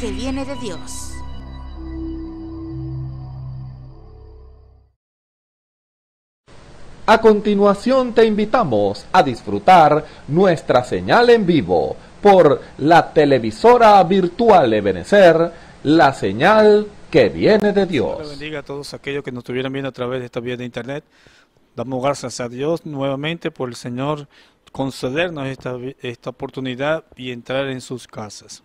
que viene de Dios. A continuación te invitamos a disfrutar nuestra señal en vivo por la televisora virtual Ebenecer, la señal que viene de Dios. Dios bendiga a todos aquellos que nos estuvieran viendo a través de esta vía de internet. Damos gracias a Dios nuevamente por el Señor concedernos esta, esta oportunidad y entrar en sus casas.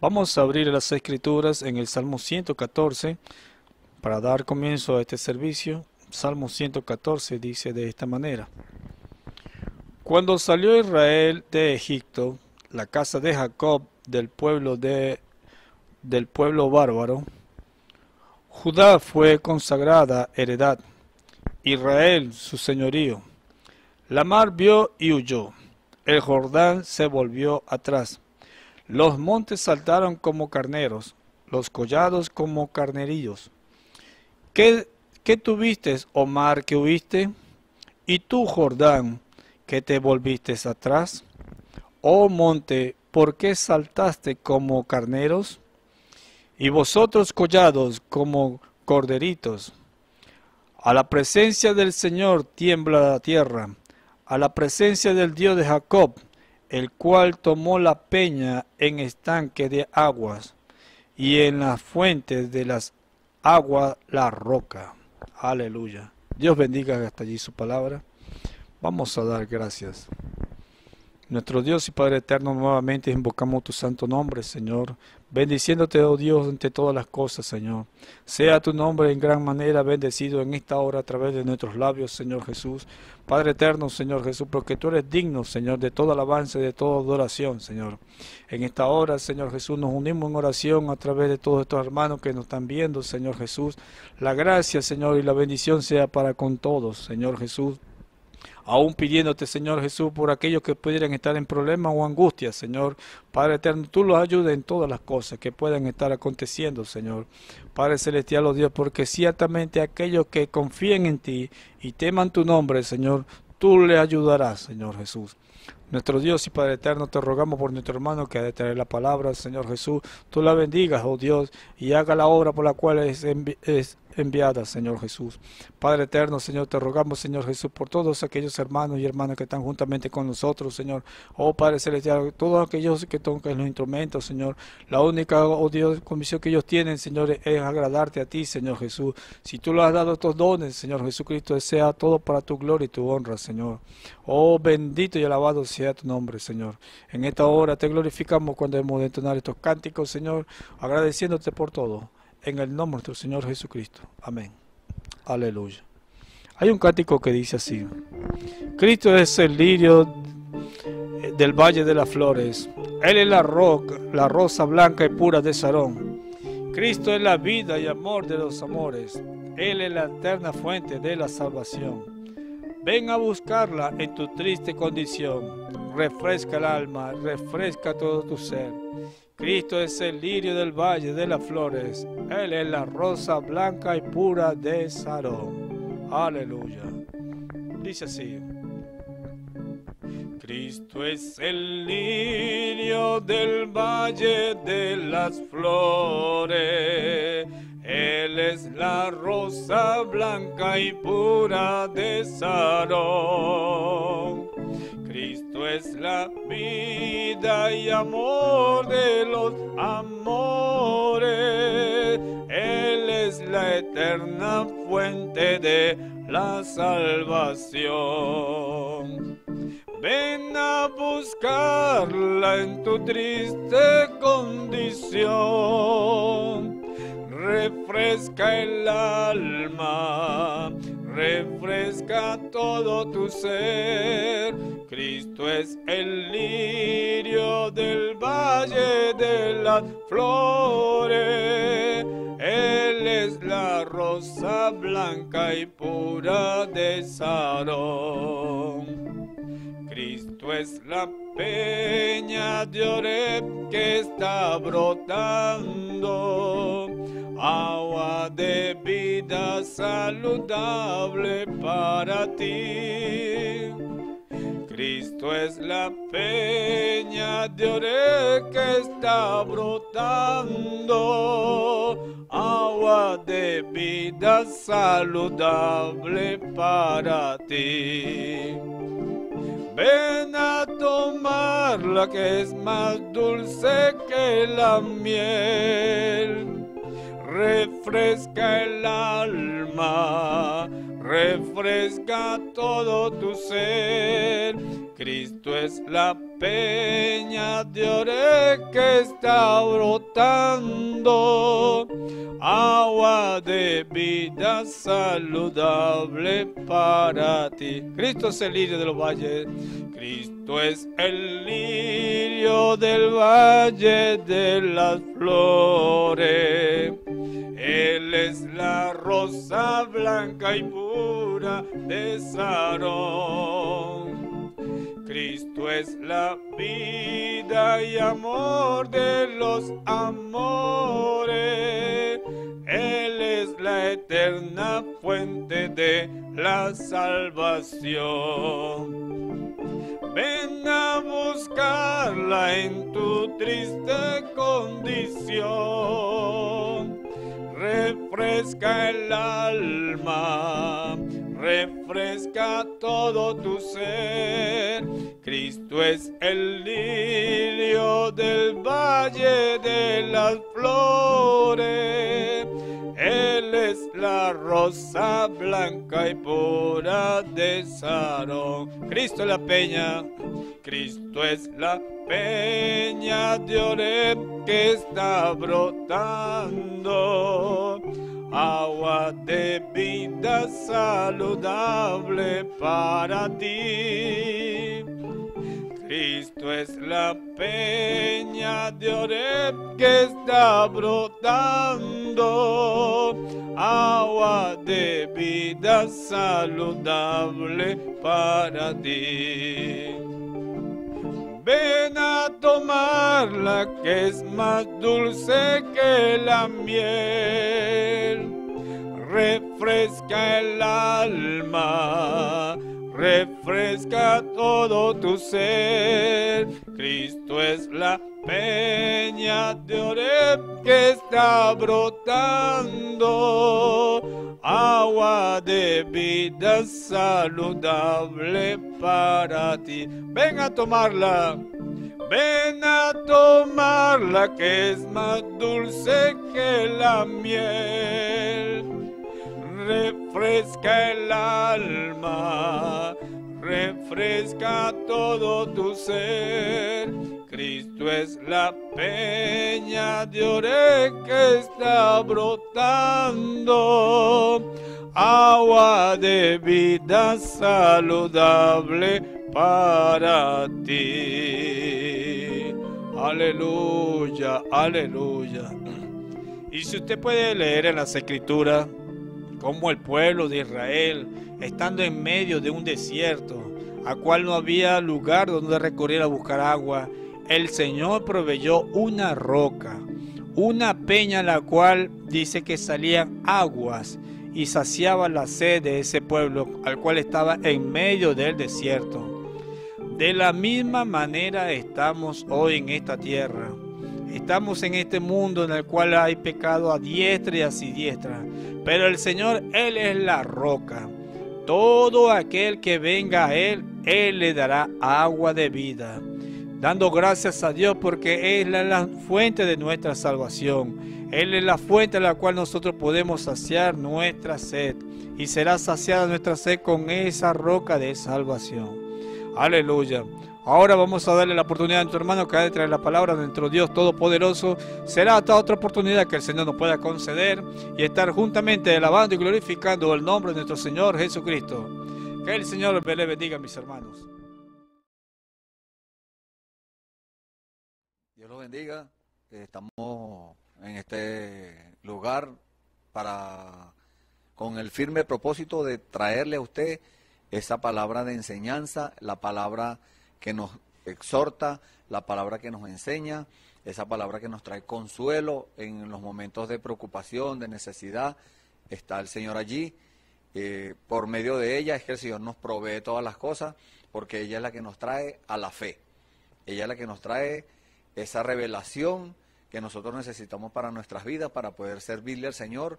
Vamos a abrir las escrituras en el Salmo 114 para dar comienzo a este servicio. Salmo 114 dice de esta manera. Cuando salió Israel de Egipto, la casa de Jacob del pueblo de del pueblo bárbaro, Judá fue consagrada heredad, Israel su señorío. La mar vio y huyó, el Jordán se volvió atrás los montes saltaron como carneros, los collados como carnerillos. ¿Qué, qué tuviste, oh mar, que huiste? ¿Y tú, Jordán, que te volviste atrás? Oh monte, ¿por qué saltaste como carneros? Y vosotros collados como corderitos. A la presencia del Señor tiembla la tierra, a la presencia del Dios de Jacob el cual tomó la peña en estanque de aguas y en las fuentes de las aguas la roca. Aleluya. Dios bendiga hasta allí su palabra. Vamos a dar gracias. Nuestro Dios y Padre eterno, nuevamente invocamos tu santo nombre, Señor, bendiciéndote, oh Dios, ante todas las cosas, Señor. Sea tu nombre en gran manera bendecido en esta hora a través de nuestros labios, Señor Jesús. Padre eterno, Señor Jesús, porque tú eres digno, Señor, de todo alabanza y de toda adoración, Señor. En esta hora, Señor Jesús, nos unimos en oración a través de todos estos hermanos que nos están viendo, Señor Jesús. La gracia, Señor, y la bendición sea para con todos, Señor Jesús aún pidiéndote, Señor Jesús, por aquellos que pudieran estar en problemas o angustias, Señor. Padre eterno, tú los ayudes en todas las cosas que puedan estar aconteciendo, Señor. Padre celestial, oh Dios, porque ciertamente aquellos que confíen en ti y teman tu nombre, Señor, tú le ayudarás, Señor Jesús. Nuestro Dios y Padre eterno, te rogamos por nuestro hermano que ha de traer la palabra, Señor Jesús. Tú la bendigas, oh Dios, y haga la obra por la cual es, es enviada, Señor Jesús. Padre eterno, Señor, te rogamos, Señor Jesús, por todos aquellos hermanos y hermanas que están juntamente con nosotros, Señor. Oh Padre celestial, todos aquellos que tocan los instrumentos, Señor. La única, oh Dios, comisión que ellos tienen, Señor, es agradarte a ti, Señor Jesús. Si tú le has dado estos dones, Señor Jesucristo, sea todo para tu gloria y tu honra, Señor. Oh bendito y alabado, Señor sea tu nombre, Señor. En esta hora te glorificamos cuando hemos de entonar estos cánticos, Señor, agradeciéndote por todo. En el nombre de nuestro Señor Jesucristo. Amén. Aleluya. Hay un cántico que dice así. Cristo es el lirio del valle de las flores. Él es la, roca, la rosa blanca y pura de Sarón. Cristo es la vida y amor de los amores. Él es la eterna fuente de la salvación. Ven a buscarla en tu triste condición. Refresca el alma, refresca todo tu ser. Cristo es el lirio del valle de las flores. Él es la rosa blanca y pura de Sarón. Aleluya. Dice así. Cristo es el lirio del valle de las flores. Él es la rosa blanca y pura de Sarón. Cristo es la vida y amor de los amores. Él es la eterna fuente de la salvación. Ven a buscarla en tu triste condición refresca el alma, refresca todo tu ser. Cristo es el lirio del valle de las flores. Él es la rosa blanca y pura de Sarón es pues la peña de Oreb que está brotando, agua de vida saludable para ti. Cristo es la peña de Oreb que está brotando, agua de vida saludable para ti. Ven a tomar la que es más dulce que la miel. Refresca el alma, refresca todo tu ser. Cristo es la peña de ore que está brotando, agua de vida saludable para ti. Cristo es el lirio de los valles es el lirio del valle de las flores. Él es la rosa blanca y pura de Sarón. Cristo es la vida y amor de los amores. Él es la eterna fuente de la salvación. Ven a buscarla en tu triste condición. Refresca el alma, refresca todo tu ser. Cristo es el lirio del valle de las flores la rosa blanca y pura de Sarón. Cristo es la peña, Cristo es la peña de Oreb que está brotando. Agua de vida saludable para ti. Esto es la peña de Oreb que está brotando, agua de vida saludable para ti. Ven a tomarla que es más dulce que la miel, refresca el alma refresca todo tu ser. Cristo es la peña de Oreb que está brotando, agua de vida saludable para ti. Ven a tomarla. Ven a tomarla que es más dulce que la miel refresca el alma, refresca todo tu ser. Cristo es la peña de oré que está brotando, agua de vida saludable para ti. Aleluya, aleluya. Y si usted puede leer en las escrituras, como el pueblo de Israel, estando en medio de un desierto, a cual no había lugar donde recurrir a buscar agua, el Señor proveyó una roca, una peña la cual dice que salían aguas y saciaba la sed de ese pueblo al cual estaba en medio del desierto. De la misma manera estamos hoy en esta tierra. Estamos en este mundo en el cual hay pecado a diestra y a siniestra, pero el Señor, Él es la roca. Todo aquel que venga a Él, Él le dará agua de vida. Dando gracias a Dios porque Él es la fuente de nuestra salvación. Él es la fuente a la cual nosotros podemos saciar nuestra sed. Y será saciada nuestra sed con esa roca de salvación. Aleluya. Ahora vamos a darle la oportunidad a nuestro hermano que ha de traer la palabra de nuestro Dios Todopoderoso. Será hasta otra oportunidad que el Señor nos pueda conceder y estar juntamente alabando y glorificando el nombre de nuestro Señor Jesucristo. Que el Señor le bendiga, mis hermanos. Dios lo bendiga. Estamos en este lugar para con el firme propósito de traerle a usted esa palabra de enseñanza, la palabra que nos exhorta, la palabra que nos enseña, esa palabra que nos trae consuelo en los momentos de preocupación, de necesidad. Está el Señor allí. Eh, por medio de ella es que el Señor nos provee todas las cosas, porque ella es la que nos trae a la fe. Ella es la que nos trae esa revelación que nosotros necesitamos para nuestras vidas, para poder servirle al Señor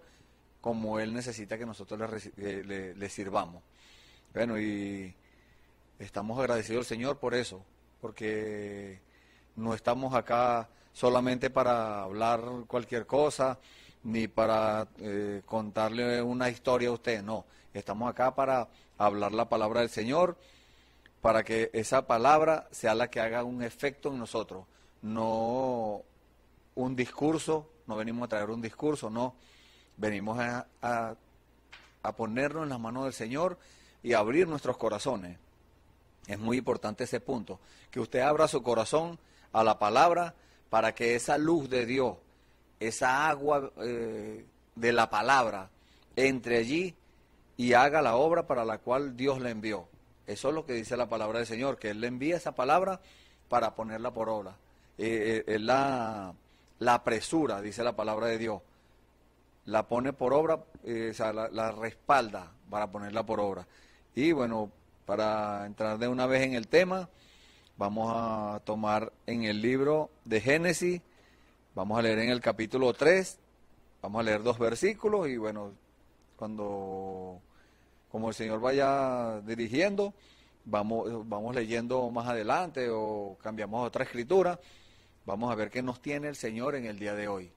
como Él necesita que nosotros le, eh, le sirvamos. Bueno, y Estamos agradecidos al Señor por eso, porque no estamos acá solamente para hablar cualquier cosa, ni para eh, contarle una historia a usted, no. Estamos acá para hablar la palabra del Señor, para que esa palabra sea la que haga un efecto en nosotros, no un discurso, no venimos a traer un discurso, no. Venimos a, a, a ponernos en las manos del Señor y abrir nuestros corazones. Es muy importante ese punto, que usted abra su corazón a la palabra para que esa luz de Dios, esa agua eh, de la palabra, entre allí y haga la obra para la cual Dios le envió. Eso es lo que dice la palabra del Señor, que Él le envía esa palabra para ponerla por obra. Eh, eh la, apresura, dice la palabra de Dios. La pone por obra, eh, o sea, la, la respalda para ponerla por obra. Y bueno, para entrar de una vez en el tema, vamos a tomar en el libro de Génesis, vamos a leer en el capítulo 3, vamos a leer dos versículos y bueno, cuando como el Señor vaya dirigiendo, vamos, vamos leyendo más adelante o cambiamos a otra escritura, vamos a ver qué nos tiene el Señor en el día de hoy.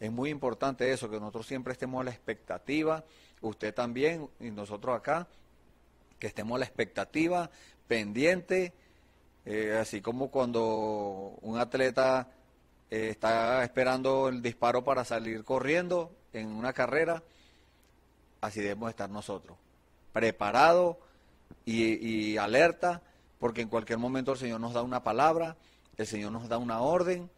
Es muy importante eso, que nosotros siempre estemos a la expectativa, usted también y nosotros acá, que estemos a la expectativa, pendiente, eh, así como cuando un atleta eh, está esperando el disparo para salir corriendo en una carrera, así debemos estar nosotros, preparados y, y alerta, porque en cualquier momento el Señor nos da una palabra, el Señor nos da una orden,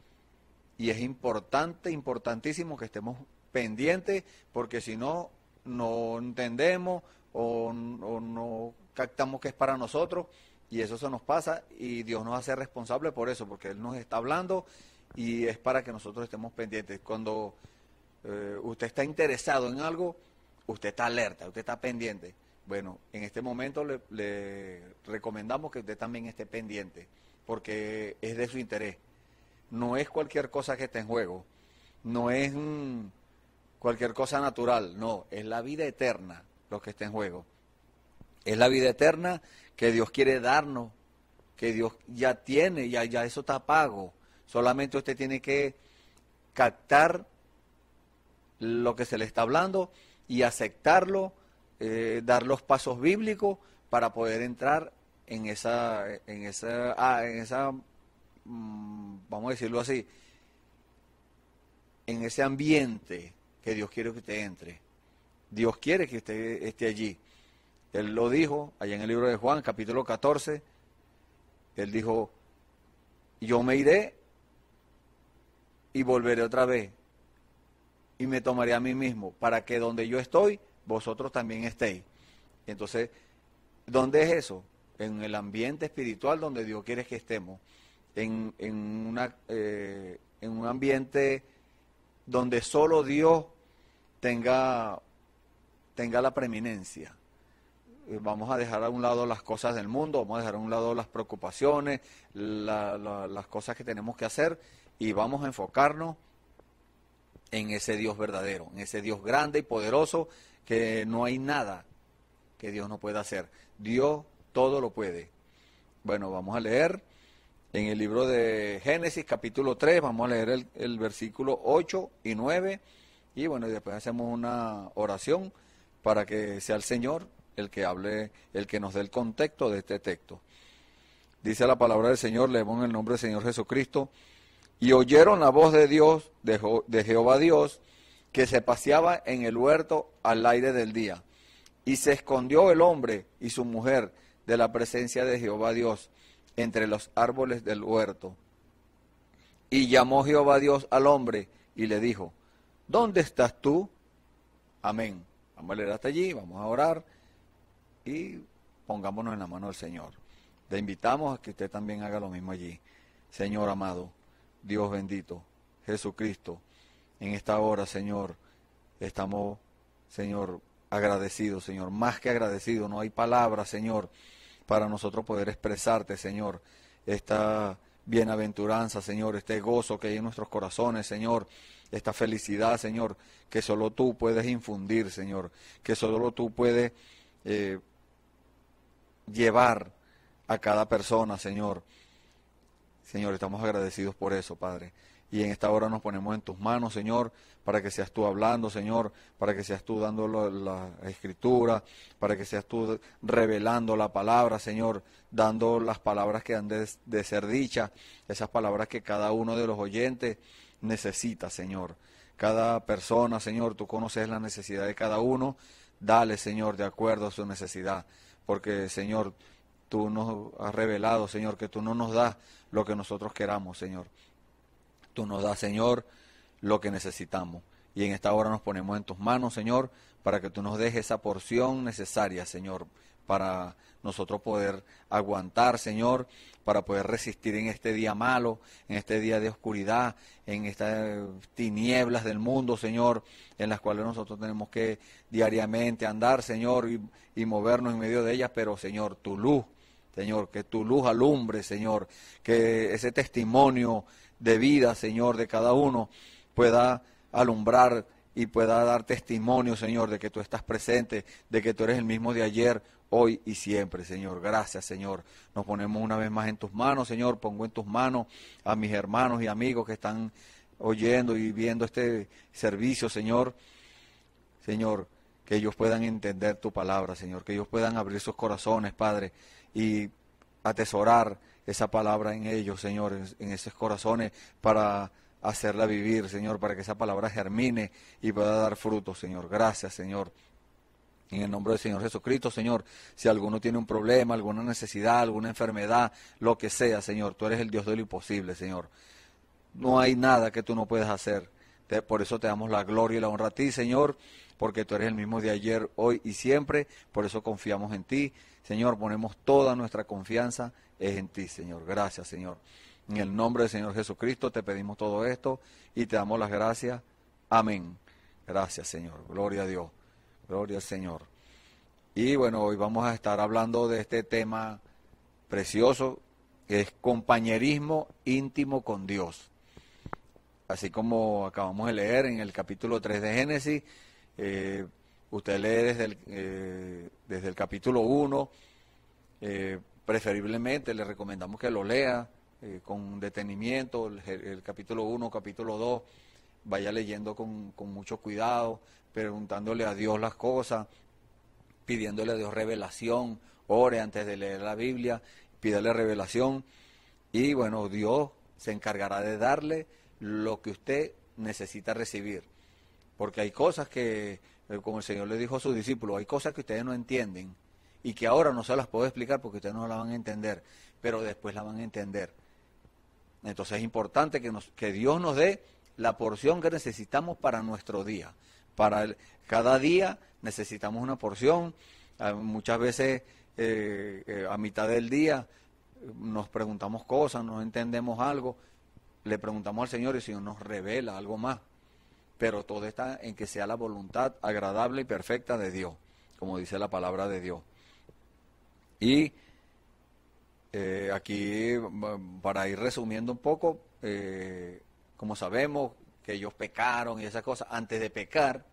y es importante, importantísimo que estemos pendientes, porque si no, no entendemos o, no captamos que es para nosotros y eso se nos pasa y Dios nos hace responsable por eso, porque Él nos está hablando y es para que nosotros estemos pendientes. Cuando eh, usted está interesado en algo, usted está alerta, usted está pendiente. Bueno, en este momento le, recomendamos que usted también esté pendiente, porque es de su interés. No es cualquier cosa que esté en juego. No es... un cualquier cosa natural, no, es la vida eterna lo que está en juego. Es la vida eterna que Dios quiere darnos, que Dios ya tiene, ya, ya eso está pago. Solamente usted tiene que captar lo que se le está hablando y aceptarlo, eh, dar los pasos bíblicos para poder entrar en esa, en esa, ah, en esa, mm, vamos a decirlo así, en ese ambiente que Dios quiere que usted entre. Dios quiere que usted esté allí. Él lo dijo allá en el libro de Juan, capítulo 14. Él dijo, yo me iré y volveré otra vez y me tomaré a mí mismo para que donde yo estoy, vosotros también estéis. Entonces, ¿dónde es eso? En el ambiente espiritual donde Dios quiere que estemos. En, una, eh, en un ambiente donde solo Dios tenga, la preeminencia. Eh, vamos a dejar a un lado las cosas del mundo, vamos a dejar a un lado las preocupaciones, las cosas que tenemos que hacer y vamos a enfocarnos en ese Dios verdadero, en ese Dios grande y poderoso que no hay nada que Dios no pueda hacer. Dios todo lo puede. Bueno, vamos a leer en el libro de Génesis capítulo 3, vamos a leer el, el versículo 8 y 9 y bueno, después hacemos una oración para que sea el Señor el que hable, el que nos dé el contexto de este texto. Dice la palabra del Señor, leemos en el nombre del Señor Jesucristo, y oyeron la voz de Dios, de, de Jehová Dios, que se paseaba en el huerto al aire del día. Y se escondió el hombre y su mujer de la presencia de Jehová Dios entre los árboles del huerto. Y llamó Jehová Dios al hombre y le dijo, ¿Dónde estás tú? Amén. Vamos a leer hasta allí, vamos a orar y pongámonos en la mano del Señor. Te invitamos a que usted también haga lo mismo allí. Señor amado, Dios bendito, Jesucristo, en esta hora, Señor, estamos, Señor, agradecidos, Señor, más que agradecidos. No hay palabra, Señor, para nosotros poder expresarte, Señor, esta bienaventuranza, Señor, este gozo que hay en nuestros corazones, Señor esta felicidad, Señor, que solo tú puedes infundir, Señor, que solo tú puedes eh, llevar a cada persona, Señor. Señor, estamos agradecidos por eso, Padre. Y en esta hora nos ponemos en tus manos, Señor, para que seas tú hablando, Señor, para que seas tú dando la, escritura, para que seas tú revelando la palabra, Señor, dando las palabras que han de, de ser dichas, esas palabras que cada uno de los oyentes necesita, Señor. Cada persona, Señor, tú conoces la necesidad de cada uno. Dale, Señor, de acuerdo a su necesidad. Porque, Señor, tú nos has revelado, Señor, que tú no nos das lo que nosotros queramos, Señor. Tú nos das, Señor, lo que necesitamos. Y en esta hora nos ponemos en tus manos, Señor, para que tú nos dejes esa porción necesaria, Señor, para nosotros poder aguantar, Señor, para poder resistir en este día malo, en este día de oscuridad, en estas tinieblas del mundo, Señor, en las cuales nosotros tenemos que diariamente andar, Señor, y, movernos en medio de ellas, pero, Señor, tu luz, Señor, que tu luz alumbre, Señor, que ese testimonio de vida, Señor, de cada uno pueda alumbrar y pueda dar testimonio, Señor, de que tú estás presente, de que tú eres el mismo de ayer, hoy y siempre, Señor. Gracias, Señor. Nos ponemos una vez más en tus manos, Señor. Pongo en tus manos a mis hermanos y amigos que están oyendo y viendo este servicio, Señor. Señor, que ellos puedan entender tu palabra, Señor. Que ellos puedan abrir sus corazones, Padre, y atesorar esa palabra en ellos, Señor, en esos corazones para hacerla vivir, Señor, para que esa palabra germine y pueda dar fruto, Señor. Gracias, Señor. En el nombre del Señor Jesucristo, Señor, si alguno tiene un problema, alguna necesidad, alguna enfermedad, lo que sea, Señor, tú eres el Dios de lo imposible, Señor. No hay nada que tú no puedas hacer. por eso te damos la gloria y la honra a ti, Señor, porque tú eres el mismo de ayer, hoy y siempre. Por eso confiamos en ti. Señor, ponemos toda nuestra confianza en ti, Señor. Gracias, Señor. En el nombre del Señor Jesucristo te pedimos todo esto y te damos las gracias. Amén. Gracias, Señor. Gloria a Dios. Gloria al Señor. Y bueno, hoy vamos a estar hablando de este tema precioso, que es compañerismo íntimo con Dios. Así como acabamos de leer en el capítulo 3 de Génesis, eh, usted lee desde el, eh, desde el capítulo 1, eh, preferiblemente le recomendamos que lo lea con detenimiento, el, capítulo 1, capítulo 2, vaya leyendo con, con, mucho cuidado, preguntándole a Dios las cosas, pidiéndole a Dios revelación, ore antes de leer la Biblia, pídale revelación y bueno, Dios se encargará de darle lo que usted necesita recibir. Porque hay cosas que, eh, como el Señor le dijo a sus discípulos, hay cosas que ustedes no entienden y que ahora no se las puedo explicar porque ustedes no las van a entender, pero después la van a entender. Entonces es importante que, nos, que Dios nos dé la porción que necesitamos para nuestro día para cada día necesitamos una porción. Ah, muchas veces eh, eh, a mitad del día eh, nos preguntamos cosas, no entendemos algo, le preguntamos al Señor y el Señor nos revela algo más. Pero todo está en que sea la voluntad agradable y perfecta de Dios, como dice la palabra de Dios. Y aquí, para ir resumiendo un poco, como sabemos, que ellos pecaron y esas cosas. Antes de pecar,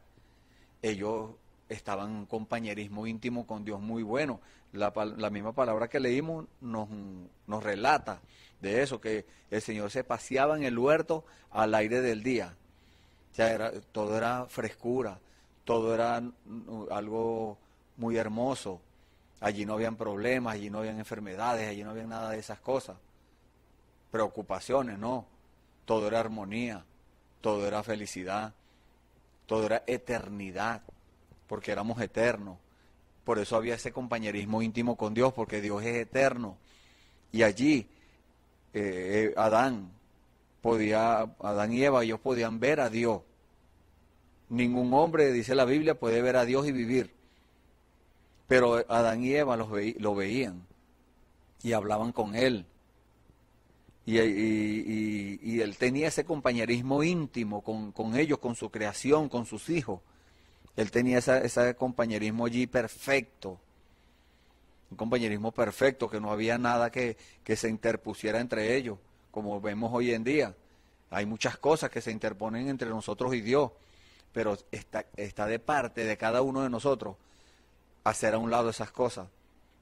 ellos estaban en un compañerismo íntimo con Dios muy bueno. La, misma palabra que leímos nos, relata de eso, que el Señor se paseaba en el huerto al aire del día. O todo era frescura, todo era mm, algo muy hermoso. Allí no habían problemas, allí no habían enfermedades, allí no había nada de esas cosas. Preocupaciones, no. Todo era armonía todo era felicidad, todo era eternidad, porque éramos eternos. Por eso había ese compañerismo íntimo con Dios, porque Dios es eterno. Y allí eh, eh, Adán podía, Adán y Eva, ellos podían ver a Dios. Ningún hombre, dice la Biblia, puede ver a Dios y vivir. Pero Adán y Eva los lo veían y hablaban con él y, él tenía ese compañerismo íntimo con, ellos, con su creación, con sus hijos. Él tenía ese compañerismo allí perfecto. Un compañerismo perfecto, que no había nada que, se interpusiera entre ellos, como vemos hoy en día. Hay muchas cosas que se interponen entre nosotros y Dios, pero está, está de parte de cada uno de nosotros hacer a un lado esas cosas,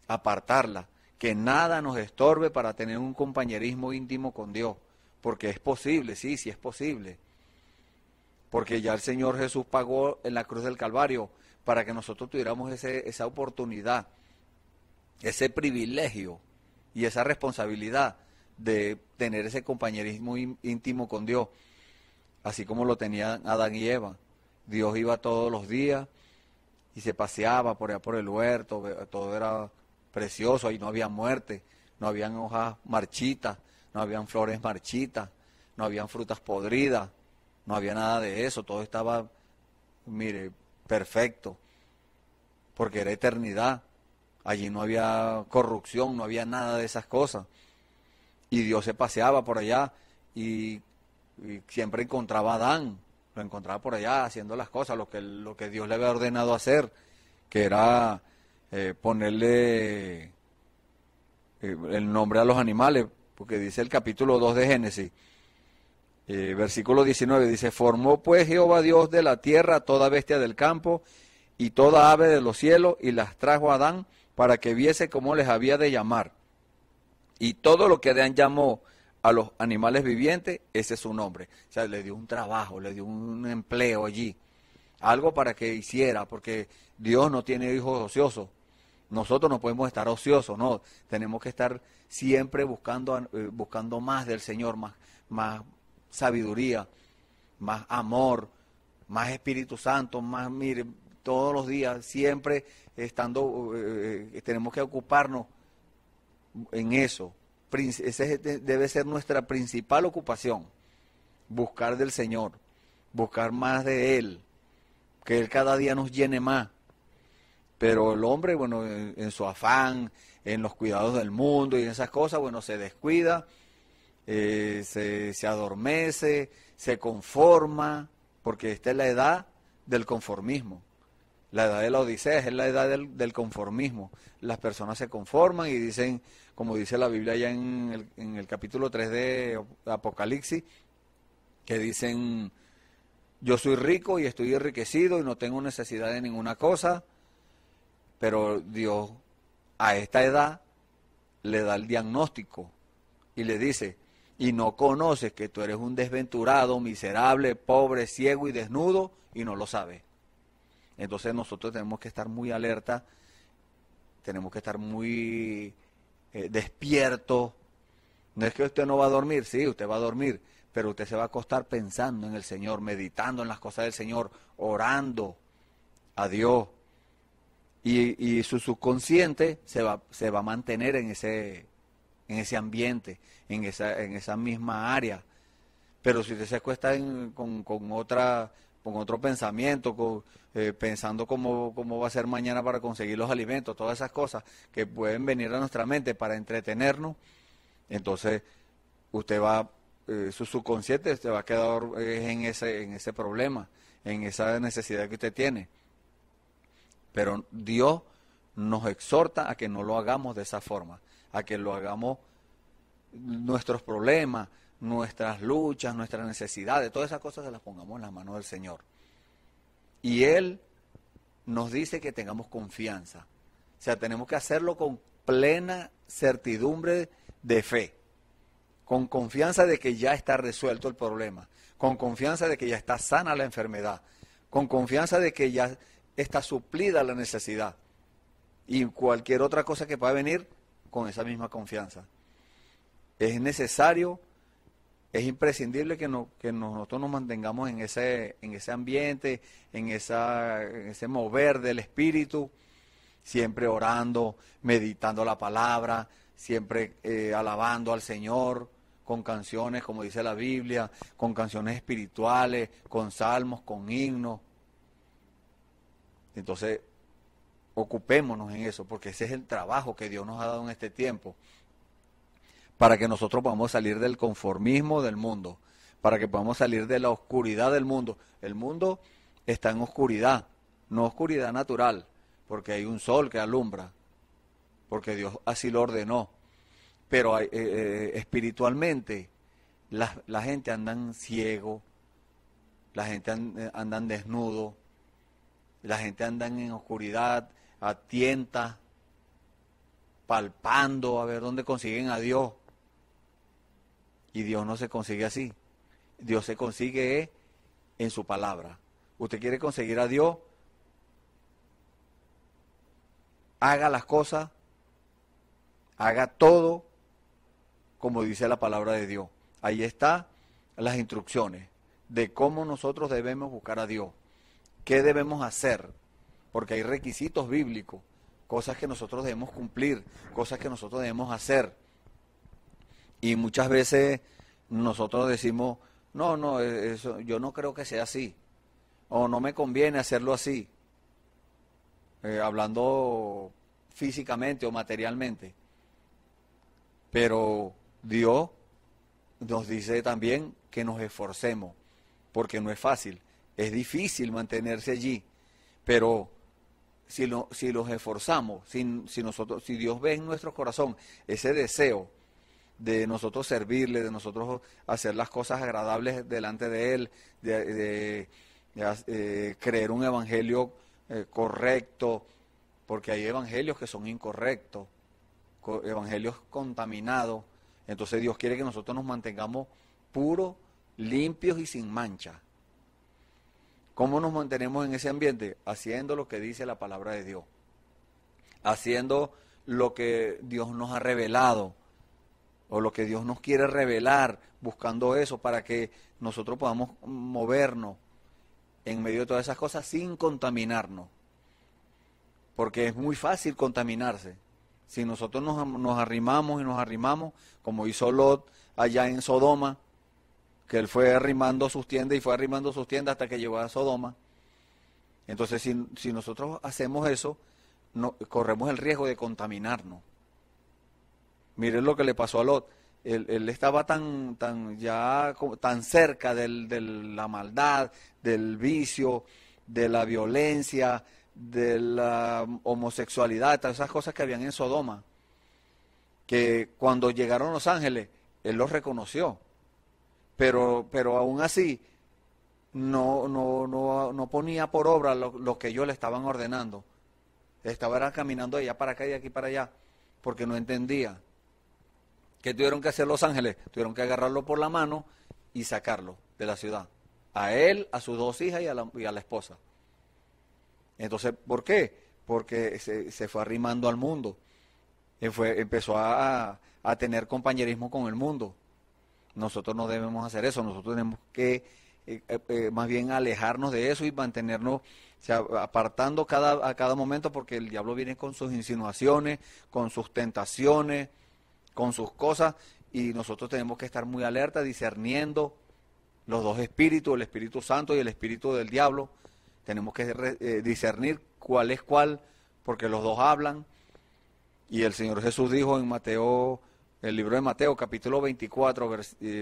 apartarlas que nada nos estorbe para tener un compañerismo íntimo con Dios, porque es posible, sí, sí es posible, porque ya el Señor Jesús pagó en la cruz del Calvario para que nosotros tuviéramos esa oportunidad, ese privilegio y esa responsabilidad de tener ese compañerismo íntimo con Dios, así como lo tenían Adán y Eva. Dios iba todos los días y se paseaba por allá por el huerto, todo era precioso, ahí no había muerte, no habían hojas marchitas, no habían flores marchitas, no habían frutas podridas, no había nada de eso, todo estaba, mire, perfecto, porque era eternidad, allí no había corrupción, no había nada de esas cosas, y Dios se paseaba por allá y, siempre encontraba a Adán, lo encontraba por allá haciendo las cosas, lo que, lo que Dios le había ordenado hacer, que era eh, ponerle eh, el nombre a los animales, porque dice el capítulo 2 de Génesis, eh, versículo 19, dice, formó pues Jehová Dios de la tierra toda bestia del campo y toda ave de los cielos y las trajo a Adán para que viese cómo les había de llamar. Y todo lo que Adán llamó a los animales vivientes, ese es su nombre. O sea, le dio un trabajo, le dio un empleo allí. Algo para que hiciera, porque Dios no tiene hijos ociosos nosotros no podemos estar ociosos, no, tenemos que estar siempre buscando, eh, buscando más del Señor, más, sabiduría, más amor, más Espíritu Santo, más, mire, todos los días, siempre estando, eh, eh, tenemos que ocuparnos en eso. Esa debe ser nuestra principal ocupación, buscar del Señor, buscar más de Él, que Él cada día nos llene más pero el hombre, bueno, en, su afán, en los cuidados del mundo y en esas cosas, bueno, se descuida, eh, se, adormece, se conforma, porque esta es la edad del conformismo. La edad de la Odisea es la edad del, conformismo. Las personas se conforman y dicen, como dice la Biblia ya en el, en el capítulo 3 de Apocalipsis, que dicen, yo soy rico y estoy enriquecido y no tengo necesidad de ninguna cosa, pero Dios a esta edad le da el diagnóstico y le dice, y no conoces que tú eres un desventurado, miserable, pobre, ciego y desnudo, y no lo sabe. Entonces nosotros tenemos que estar muy alerta, tenemos que estar muy eh, despierto. No es que usted no va a dormir, sí, usted va a dormir, pero usted se va a acostar pensando en el Señor, meditando en las cosas del Señor, orando a Dios, y, y su subconsciente se va, se va a mantener en ese, en ese ambiente, en esa, en esa misma área. Pero si usted se acuesta con, otra, con otro pensamiento, eh, pensando cómo, va a ser mañana para conseguir los alimentos, todas esas cosas que pueden venir a nuestra mente para entretenernos, entonces usted va, eh, su subconsciente se va a quedar eh, en ese, en ese problema, en esa necesidad que usted tiene. Pero Dios nos exhorta a que no lo hagamos de esa forma, a que lo hagamos nuestros problemas, nuestras luchas, nuestras necesidades, todas esas cosas se las pongamos en las manos del Señor. Y Él nos dice que tengamos confianza. O sea, tenemos que hacerlo con plena certidumbre de fe, con confianza de que ya está resuelto el problema, con confianza de que ya está sana la enfermedad, con confianza de que ya está suplida la necesidad. Y cualquier otra cosa que pueda venir con esa misma confianza. Es necesario, es imprescindible que, nosotros nos mantengamos en ese, en ese ambiente, en, ese mover del espíritu, siempre orando, meditando la palabra, siempre eh, alabando al Señor con canciones, como dice la Biblia, con canciones espirituales, con salmos, con himnos, entonces, ocupémonos en eso, porque ese es el trabajo que Dios nos ha dado en este tiempo, para que nosotros podamos salir del conformismo del mundo, para que podamos salir de la oscuridad del mundo. El mundo está en oscuridad, no oscuridad natural, porque hay un sol que alumbra, porque Dios así lo ordenó. Pero eh, eh, espiritualmente la, la, gente anda ciego, la gente anda eh, andan desnudo, la gente anda en oscuridad, a tientas, palpando a ver dónde consiguen a Dios. Y Dios no se consigue así. Dios se consigue en su palabra. Usted quiere conseguir a Dios, haga las cosas, haga todo como dice la palabra de Dios. Ahí están las instrucciones de cómo nosotros debemos buscar a Dios qué debemos hacer, porque hay requisitos bíblicos, cosas que nosotros debemos cumplir, cosas que nosotros debemos hacer. Y muchas veces nosotros decimos, no, no, e-, yo no creo que sea así, o no me conviene hacerlo así, eh, hablando físicamente o materialmente. Pero Dios nos dice también que nos esforcemos, porque no es fácil. Es difícil mantenerse allí, pero si, si los esforzamos, si, si, nosotros, si Dios ve en nuestro corazón ese deseo de nosotros servirle, de nosotros hacer las cosas agradables delante de Él, de, eh, creer un evangelio eh, correcto, porque hay evangelios que son incorrectos, evangelios contaminados. Entonces Dios quiere que nosotros nos mantengamos puros, limpios y sin mancha. ¿Cómo nos mantenemos en ese ambiente? Haciendo lo que dice la palabra de Dios, haciendo lo que Dios nos ha revelado o lo que Dios nos quiere revelar, buscando eso para que nosotros podamos movernos en medio de todas esas cosas sin contaminarnos. Porque es muy fácil contaminarse. Si nosotros nos, arrimamos y nos arrimamos, como hizo Lot allá en Sodoma, que él fue arrimando sus tiendas y fue arrimando sus tiendas hasta que llegó a Sodoma. Entonces, si, nosotros hacemos eso, corremos el riesgo de contaminarnos. Miren lo que le pasó a Lot. Él, estaba tan, tan, ya, tan cerca del, de la maldad, del vicio, de la violencia, de la homosexualidad, todas esas cosas que habían en Sodoma, que cuando llegaron los ángeles, él los reconoció pero, pero aún así no, no, no, no ponía por obra lo, que ellos le estaban ordenando. Estaba caminando de allá para acá y de aquí para allá, porque no entendía. ¿Qué tuvieron que hacer los ángeles? Tuvieron que agarrarlo por la mano y sacarlo de la ciudad. A él, a sus dos hijas y a la, y a la esposa. Entonces, ¿por qué? Porque se, se fue arrimando al mundo. Fue, empezó a tener compañerismo con el mundo. Nosotros no debemos hacer eso, nosotros tenemos que eh, eh, eh, más bien alejarnos de eso y mantenernos apartando cada, a cada momento porque el diablo viene con sus insinuaciones, con sus tentaciones, con sus cosas y nosotros tenemos que estar muy alerta, discerniendo los dos espíritus, el Espíritu Santo y el Espíritu del Diablo. Tenemos que discernir cuál es cuál porque los dos hablan. Y el Señor Jesús dijo en Mateo el libro de Mateo capítulo 24,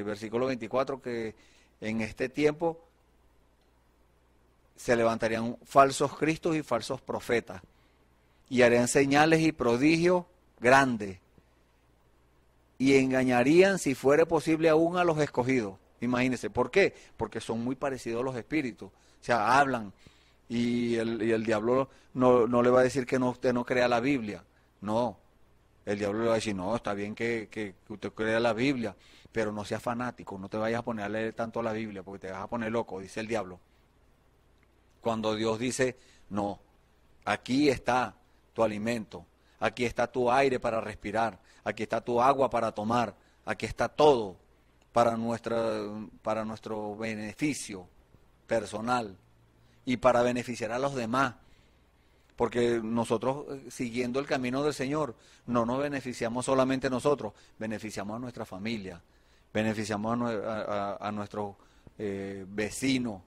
versículo 24, que en este tiempo se levantarían falsos cristos y falsos profetas y harían señales y prodigios grandes y engañarían si fuere posible aún a los escogidos. Imagínense, ¿por qué? Porque son muy parecidos los espíritus, o sea, hablan y el, diablo no, no, le va a decir que no, usted no crea la Biblia, no, el diablo le va a decir, no, está bien que, usted crea la Biblia, pero no seas fanático, no te vayas a poner a leer tanto la Biblia, porque te vas a poner loco, dice el diablo. Cuando Dios dice, no, aquí está tu alimento, aquí está tu aire para respirar, aquí está tu agua para tomar, aquí está todo para, nuestra, para nuestro beneficio personal y para beneficiar a los demás porque nosotros eh, siguiendo el camino del Señor no nos beneficiamos solamente nosotros, beneficiamos a nuestra familia, beneficiamos a, nuestros eh, vecinos,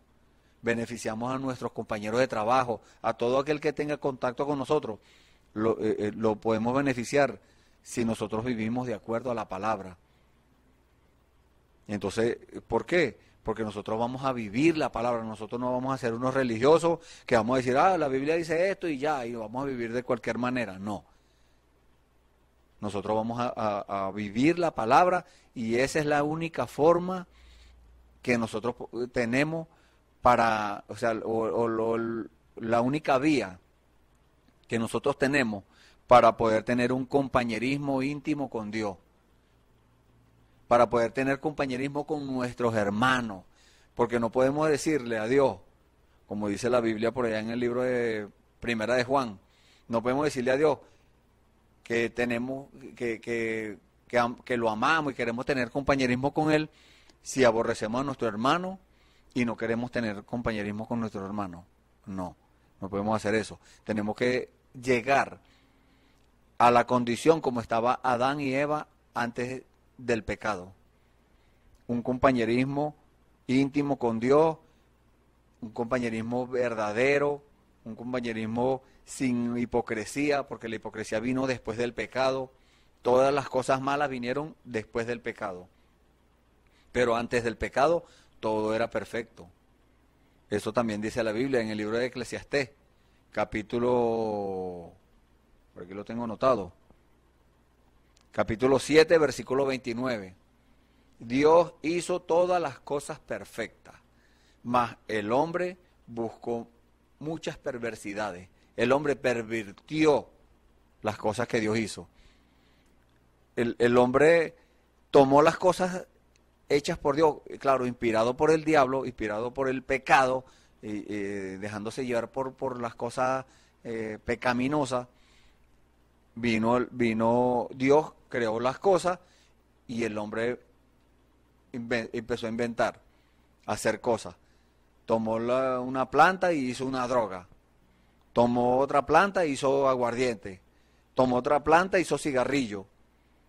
beneficiamos a nuestros compañeros de trabajo, a todo aquel que tenga contacto con nosotros, lo, eh, lo podemos beneficiar si nosotros vivimos de acuerdo a la palabra. Entonces, ¿por qué? porque nosotros vamos a vivir la palabra, nosotros no vamos a ser unos religiosos que vamos a decir, ah, la Biblia dice esto y ya, y lo vamos a vivir de cualquier manera, no. Nosotros vamos a, vivir la palabra y esa es la única forma que nosotros tenemos para, o sea, la única vía que nosotros tenemos para poder tener un compañerismo íntimo con Dios para poder tener compañerismo con nuestros hermanos, porque no podemos decirle a Dios, como dice la Biblia por allá en el libro de Primera de Juan, no podemos decirle a Dios que tenemos que, lo amamos y queremos tener compañerismo con él si aborrecemos a nuestro hermano y no queremos tener compañerismo con nuestro hermano. No, no podemos hacer eso. Tenemos que llegar a la condición como estaba Adán y Eva antes del pecado, un compañerismo íntimo con Dios, un compañerismo verdadero, un compañerismo sin hipocresía, porque la hipocresía vino después del pecado, todas las cosas malas vinieron después del pecado. Pero antes del pecado todo era perfecto. Eso también dice la Biblia en el libro de Eclesiastés, capítulo, por aquí lo tengo anotado, capítulo 7, versículo 29. Dios hizo todas las cosas perfectas, mas el hombre buscó muchas perversidades. El hombre pervirtió las cosas que Dios hizo. El, hombre tomó las cosas hechas por Dios, claro, inspirado por el diablo, inspirado por el pecado, dejándose llevar por, por las cosas eh, pecaminosas. Vino, vino Dios creó las cosas y el hombre empezó a inventar, a hacer cosas. Tomó una planta y hizo una droga. Tomó otra planta y hizo aguardiente. Tomó otra planta y hizo cigarrillo.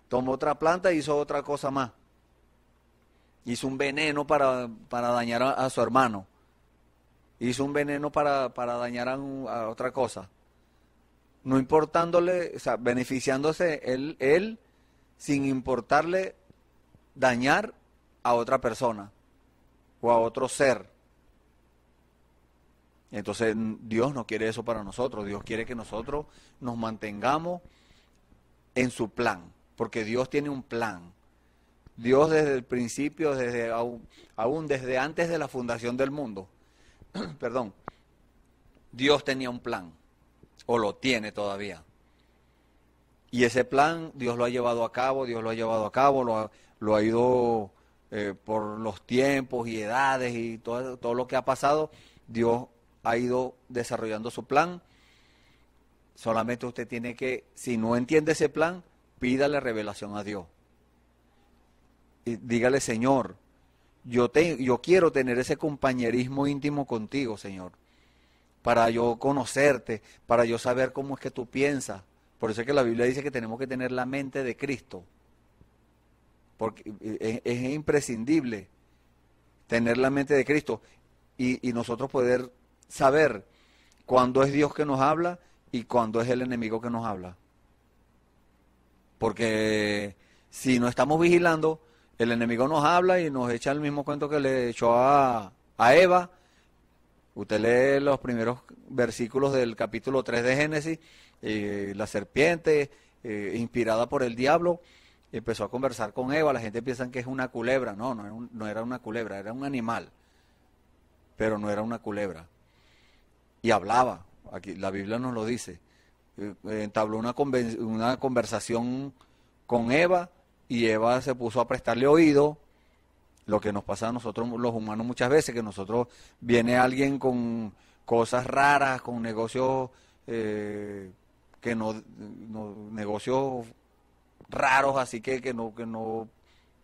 Tomó otra planta y hizo otra cosa más. Hizo un veneno para, dañar a, su hermano. Hizo un veneno para, dañar a, otra cosa. No importándole, o sea, beneficiándose él sin importarle dañar a otra persona o a otro ser. Entonces Dios no quiere eso para nosotros, Dios quiere que nosotros nos mantengamos en su plan, porque Dios tiene un plan. Dios desde el principio, desde aún, aún desde antes de la fundación del mundo, perdón, Dios tenía un plan, o lo tiene todavía. Y ese plan Dios lo ha llevado a cabo, Dios lo ha llevado a cabo, lo ha, ido eh, por los tiempos y edades y todo, todo lo que ha pasado, Dios ha ido desarrollando su plan. Solamente usted tiene que, si no entiende ese plan, pídale revelación a Dios. Y dígale, Señor, yo, te, yo quiero tener ese compañerismo íntimo contigo, Señor, para yo conocerte, para yo saber cómo es que tú piensas, por eso es que la Biblia dice que tenemos que tener la mente de Cristo. Porque eh, eh, es, imprescindible tener la mente de Cristo y, nosotros poder saber cuándo es Dios que nos habla y cuándo es el enemigo que nos habla. Porque si no estamos vigilando, el enemigo nos habla y nos echa el mismo cuento que le echó a, a, Eva. Usted lee los primeros versículos del capítulo 3 de Génesis eh, la serpiente, eh, inspirada por el diablo, empezó a conversar con Eva. La gente piensa que es una culebra. No, no era, una culebra, era un animal. Pero no era una culebra. Y hablaba. Aquí la Biblia nos lo dice. Eh, entabló una, conversación con Eva y Eva se puso a prestarle oído. Lo que nos pasa a nosotros los humanos muchas veces, que nosotros viene alguien con cosas raras, con negocios que no, negocios raros, así que, que no, que no,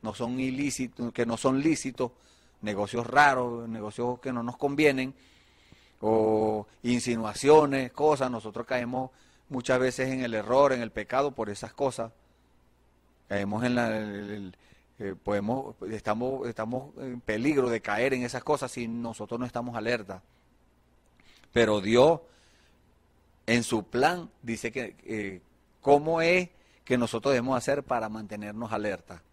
no son ilícitos, que no son lícitos, negocios raros, negocios que no nos convienen, o insinuaciones, cosas, nosotros caemos muchas veces en el error, en el pecado por esas cosas. Caemos en la eh, podemos, estamos, estamos en peligro de caer en esas cosas si nosotros no estamos alerta. Pero Dios en su plan dice que eh, cómo es que nosotros debemos hacer para mantenernos alerta.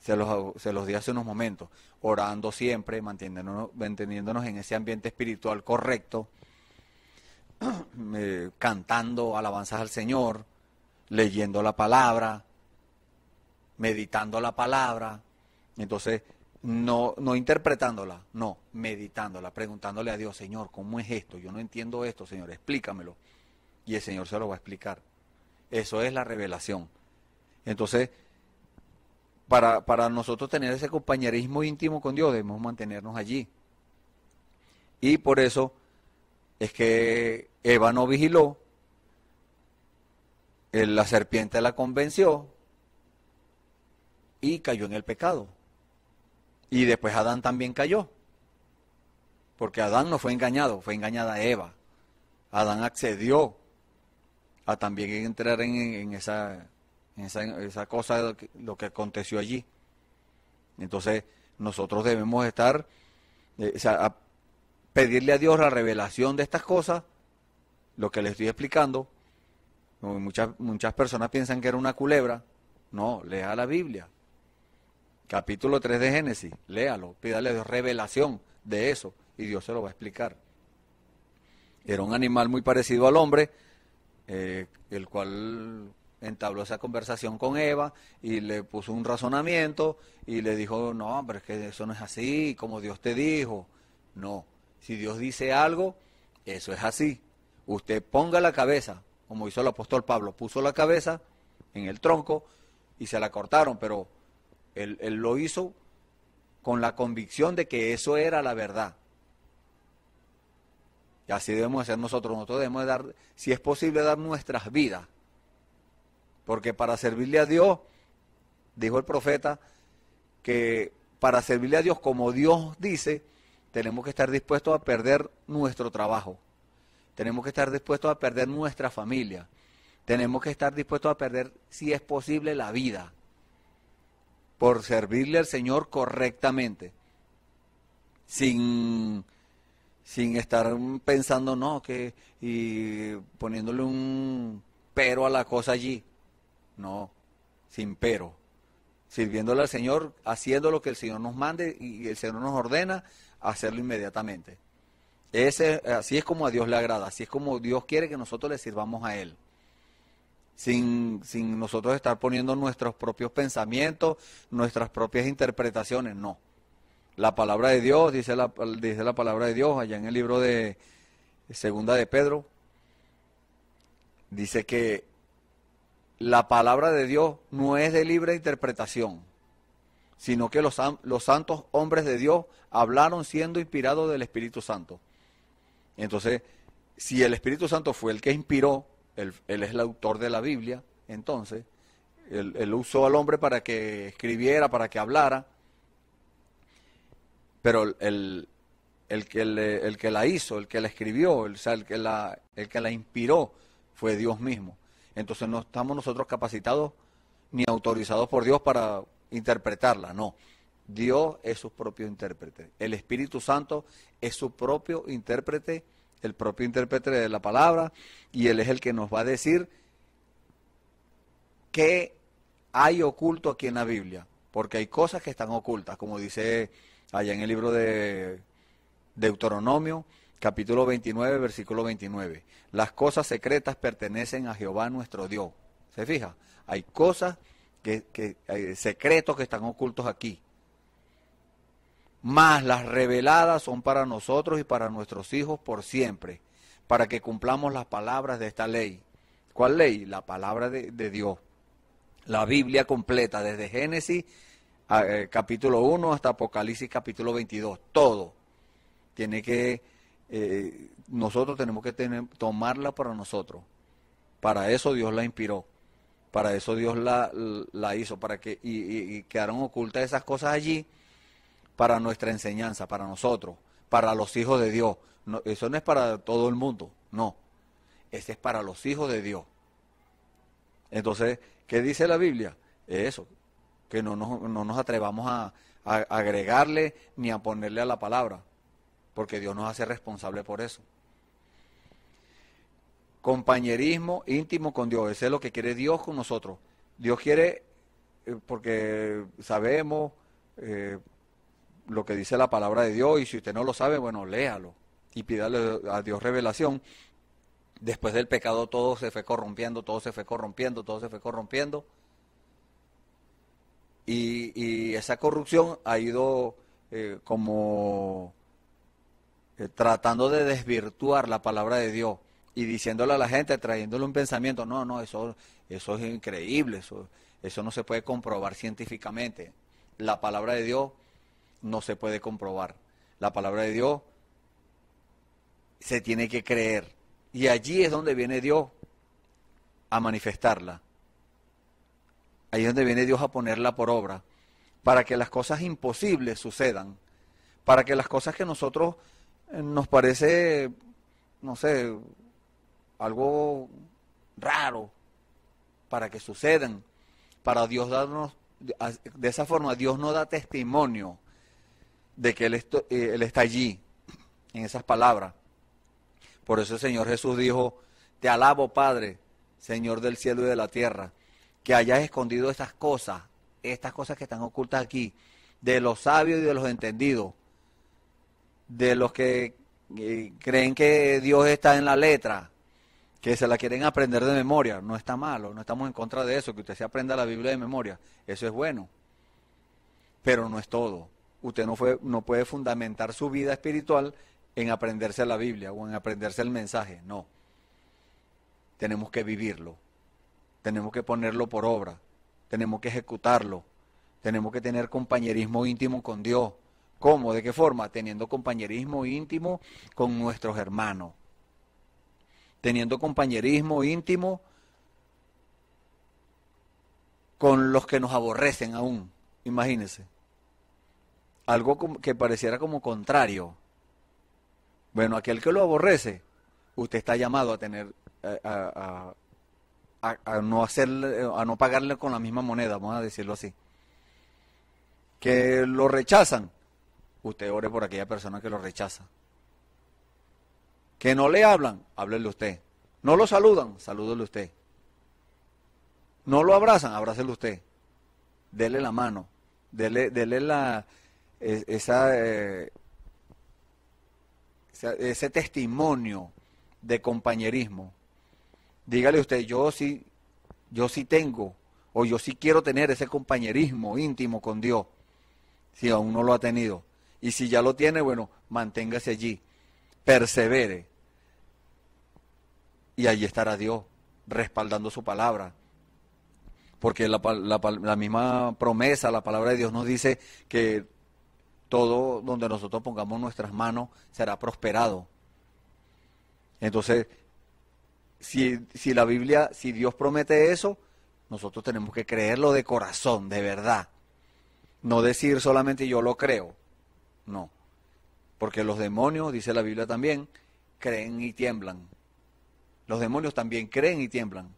Se los, di hace unos momentos, orando siempre, manteniéndonos, en ese ambiente espiritual correcto, eh, cantando alabanzas al Señor, leyendo la palabra, meditando la palabra. Entonces, no, no interpretándola, no, meditándola, preguntándole a Dios, Señor, ¿cómo es esto? Yo no entiendo esto, Señor, explícamelo. Y el Señor se lo va a explicar. Eso es la revelación. Entonces, para, para nosotros tener ese compañerismo íntimo con Dios, debemos mantenernos allí. Y por eso es que Eva no vigiló, la serpiente la convenció y cayó en el pecado. Y después Adán también cayó. Porque Adán no fue engañado, fue engañada Eva. Adán accedió a también entrar en, en, esa, esa, cosa, lo que, aconteció allí. Entonces, nosotros debemos estar, eh, o sea, a pedirle a Dios la revelación de estas cosas, lo que le estoy explicando. Muchas, muchas personas piensan que era una culebra. No, lea la Biblia capítulo 3 de Génesis, léalo, pídale revelación de eso y Dios se lo va a explicar. Era un animal muy parecido al hombre, eh, el cual entabló esa conversación con Eva y le puso un razonamiento y le dijo, no, pero es que eso no es así, como Dios te dijo. No, si Dios dice algo, eso es así. Usted ponga la cabeza, como hizo el apóstol Pablo, puso la cabeza en el tronco y se la cortaron, pero él, lo hizo con la convicción de que eso era la verdad. Y así debemos hacer nosotros. Nosotros debemos dar, si es posible, dar nuestras vidas. Porque para servirle a Dios, dijo el profeta, que para servirle a Dios como Dios dice, tenemos que estar dispuestos a perder nuestro trabajo. Tenemos que estar dispuestos a perder nuestra familia. Tenemos que estar dispuestos a perder, si es posible, la vida por servirle al Señor correctamente, sin, sin estar pensando, no, que, y poniéndole un pero a la cosa allí. No, sin pero. Sirviéndole al Señor, haciendo lo que el Señor nos mande y el Señor nos ordena, hacerlo inmediatamente. Ese, así es como a Dios le agrada, así es como Dios quiere que nosotros le sirvamos a Él sin, nosotros estar poniendo nuestros propios pensamientos, nuestras propias interpretaciones, no. La palabra de Dios, dice la, la palabra de Dios allá en el libro de Segunda de Pedro, dice que la palabra de Dios no es de libre interpretación, sino que los, los santos hombres de Dios hablaron siendo inspirados del Espíritu Santo. Entonces, si el Espíritu Santo fue el que inspiró él, es el autor de la Biblia, entonces, él, usó al hombre para que escribiera, para que hablara, pero el, que, la hizo, el que la escribió, el, que la, el que la inspiró fue Dios mismo. Entonces no estamos nosotros capacitados ni autorizados por Dios para interpretarla, no. Dios es su propio intérprete. El Espíritu Santo es su propio intérprete el propio intérprete de la palabra, y Él es el que nos va a decir qué hay oculto aquí en la Biblia, porque hay cosas que están ocultas, como dice allá en el libro de Deuteronomio, capítulo 29, versículo 29. Las cosas secretas pertenecen a Jehová nuestro Dios. ¿Se fija? Hay cosas que, que hay eh, secretos que están ocultos aquí más las reveladas son para nosotros y para nuestros hijos por siempre, para que cumplamos las palabras de esta ley. ¿Cuál ley? La palabra de, Dios. La Biblia completa, desde Génesis eh, capítulo 1 hasta Apocalipsis capítulo 22, todo. Tiene que, eh, nosotros tenemos que tener, tomarla para nosotros. Para eso Dios la inspiró. Para eso Dios la, hizo, para que, y, y quedaron ocultas esas cosas allí para nuestra enseñanza, para nosotros, para los hijos de Dios. eso no es para todo el mundo, no. Ese es para los hijos de Dios. Entonces, ¿qué dice la Biblia? Eso, que no nos, atrevamos a, agregarle ni a ponerle a la palabra, porque Dios nos hace responsable por eso compañerismo íntimo con Dios. es lo que quiere Dios con nosotros. Dios quiere, eh, porque sabemos, eh, lo que dice la palabra de Dios y si usted no lo sabe, bueno, léalo y pídale a Dios revelación. Después del pecado todo se fue corrompiendo, todo se fue corrompiendo, todo se fue corrompiendo. Y, esa corrupción ha ido eh, como eh, tratando de desvirtuar la palabra de Dios y diciéndole a la gente, trayéndole un pensamiento, no, no, eso, eso es increíble, eso no se puede comprobar científicamente. La palabra de Dios no se puede comprobar. La palabra de Dios se tiene que creer. Y allí es donde viene Dios a manifestarla. Ahí es donde viene Dios a ponerla por obra. Para que las cosas imposibles sucedan. Para que las cosas que nosotros eh, nos parece, no sé, algo raro, para que sucedan. Para Dios darnos, de esa forma Dios no da testimonio de que eh, él, está allí, en esas palabras. Por eso el Señor Jesús dijo, te alabo Padre, Señor del cielo y de la tierra, que hayas escondido estas cosas, estas cosas que están ocultas aquí, de los sabios y de los entendidos, de los que eh, creen que Dios está en la letra, que se la quieren aprender de memoria. No está malo, no estamos en contra de eso, que usted se aprenda la Biblia de memoria. Eso es bueno, pero no es todo usted no, puede fundamentar su vida espiritual en aprenderse la Biblia o en aprenderse el mensaje, no. Tenemos que vivirlo, tenemos que ponerlo por obra, tenemos que ejecutarlo, tenemos que tener compañerismo íntimo con Dios. ¿Cómo? ¿De qué forma? Teniendo compañerismo íntimo con nuestros hermanos, teniendo compañerismo íntimo con los que nos aborrecen aún, imagínense algo que pareciera como contrario. Bueno, aquel que lo aborrece, usted está llamado a tener eh, a, no a no pagarle con la misma moneda, vamos a decirlo así. Que lo rechazan, usted ore por aquella persona que lo rechaza. Que no le hablan, háblele usted. No lo saludan, salúdele usted. No lo abrazan, abrácele usted. Dele la mano, dele la, eh, ese testimonio de compañerismo. Dígale usted, yo sí, yo sí tengo, o yo sí quiero tener ese compañerismo íntimo con Dios, si aún no lo ha tenido. Y si ya lo tiene, bueno, manténgase allí, persevere. Y allí estará Dios, respaldando su palabra. Porque la misma promesa, la palabra de Dios nos dice que todo donde nosotros pongamos nuestras manos será prosperado. Entonces, si, la Biblia, si Dios promete eso, nosotros tenemos que creerlo de corazón, de verdad. No decir solamente yo lo creo. No. Porque los demonios, dice la Biblia también, creen y tiemblan. Los demonios también creen y tiemblan.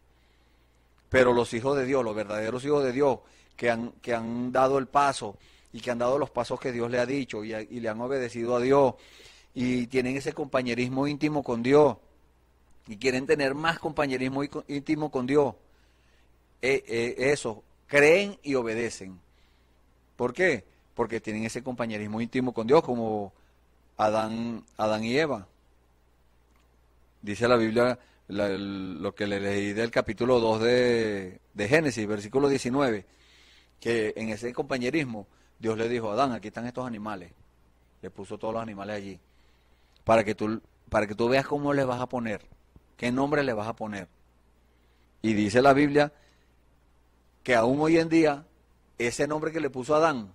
Pero los hijos de Dios, los verdaderos hijos de Dios, que han, que han dado el paso, y que han dado los pasos que Dios le ha dicho y, le han obedecido a Dios y tienen ese compañerismo íntimo con Dios y quieren tener más compañerismo íntimo con Dios. Eh, eh, eso, creen y obedecen. ¿Por qué? Porque tienen ese compañerismo íntimo con Dios, como Adán, Adán y Eva. Dice la Biblia lo que le leí del capítulo 2 de, de Génesis, versículo 19, que en ese compañerismo Dios le dijo, Adán, aquí están estos animales. Le puso todos los animales allí. Para que tú, para que tú veas cómo les vas a poner, qué nombre les vas a poner. Y dice la Biblia que aún hoy en día, ese nombre que le puso Adán,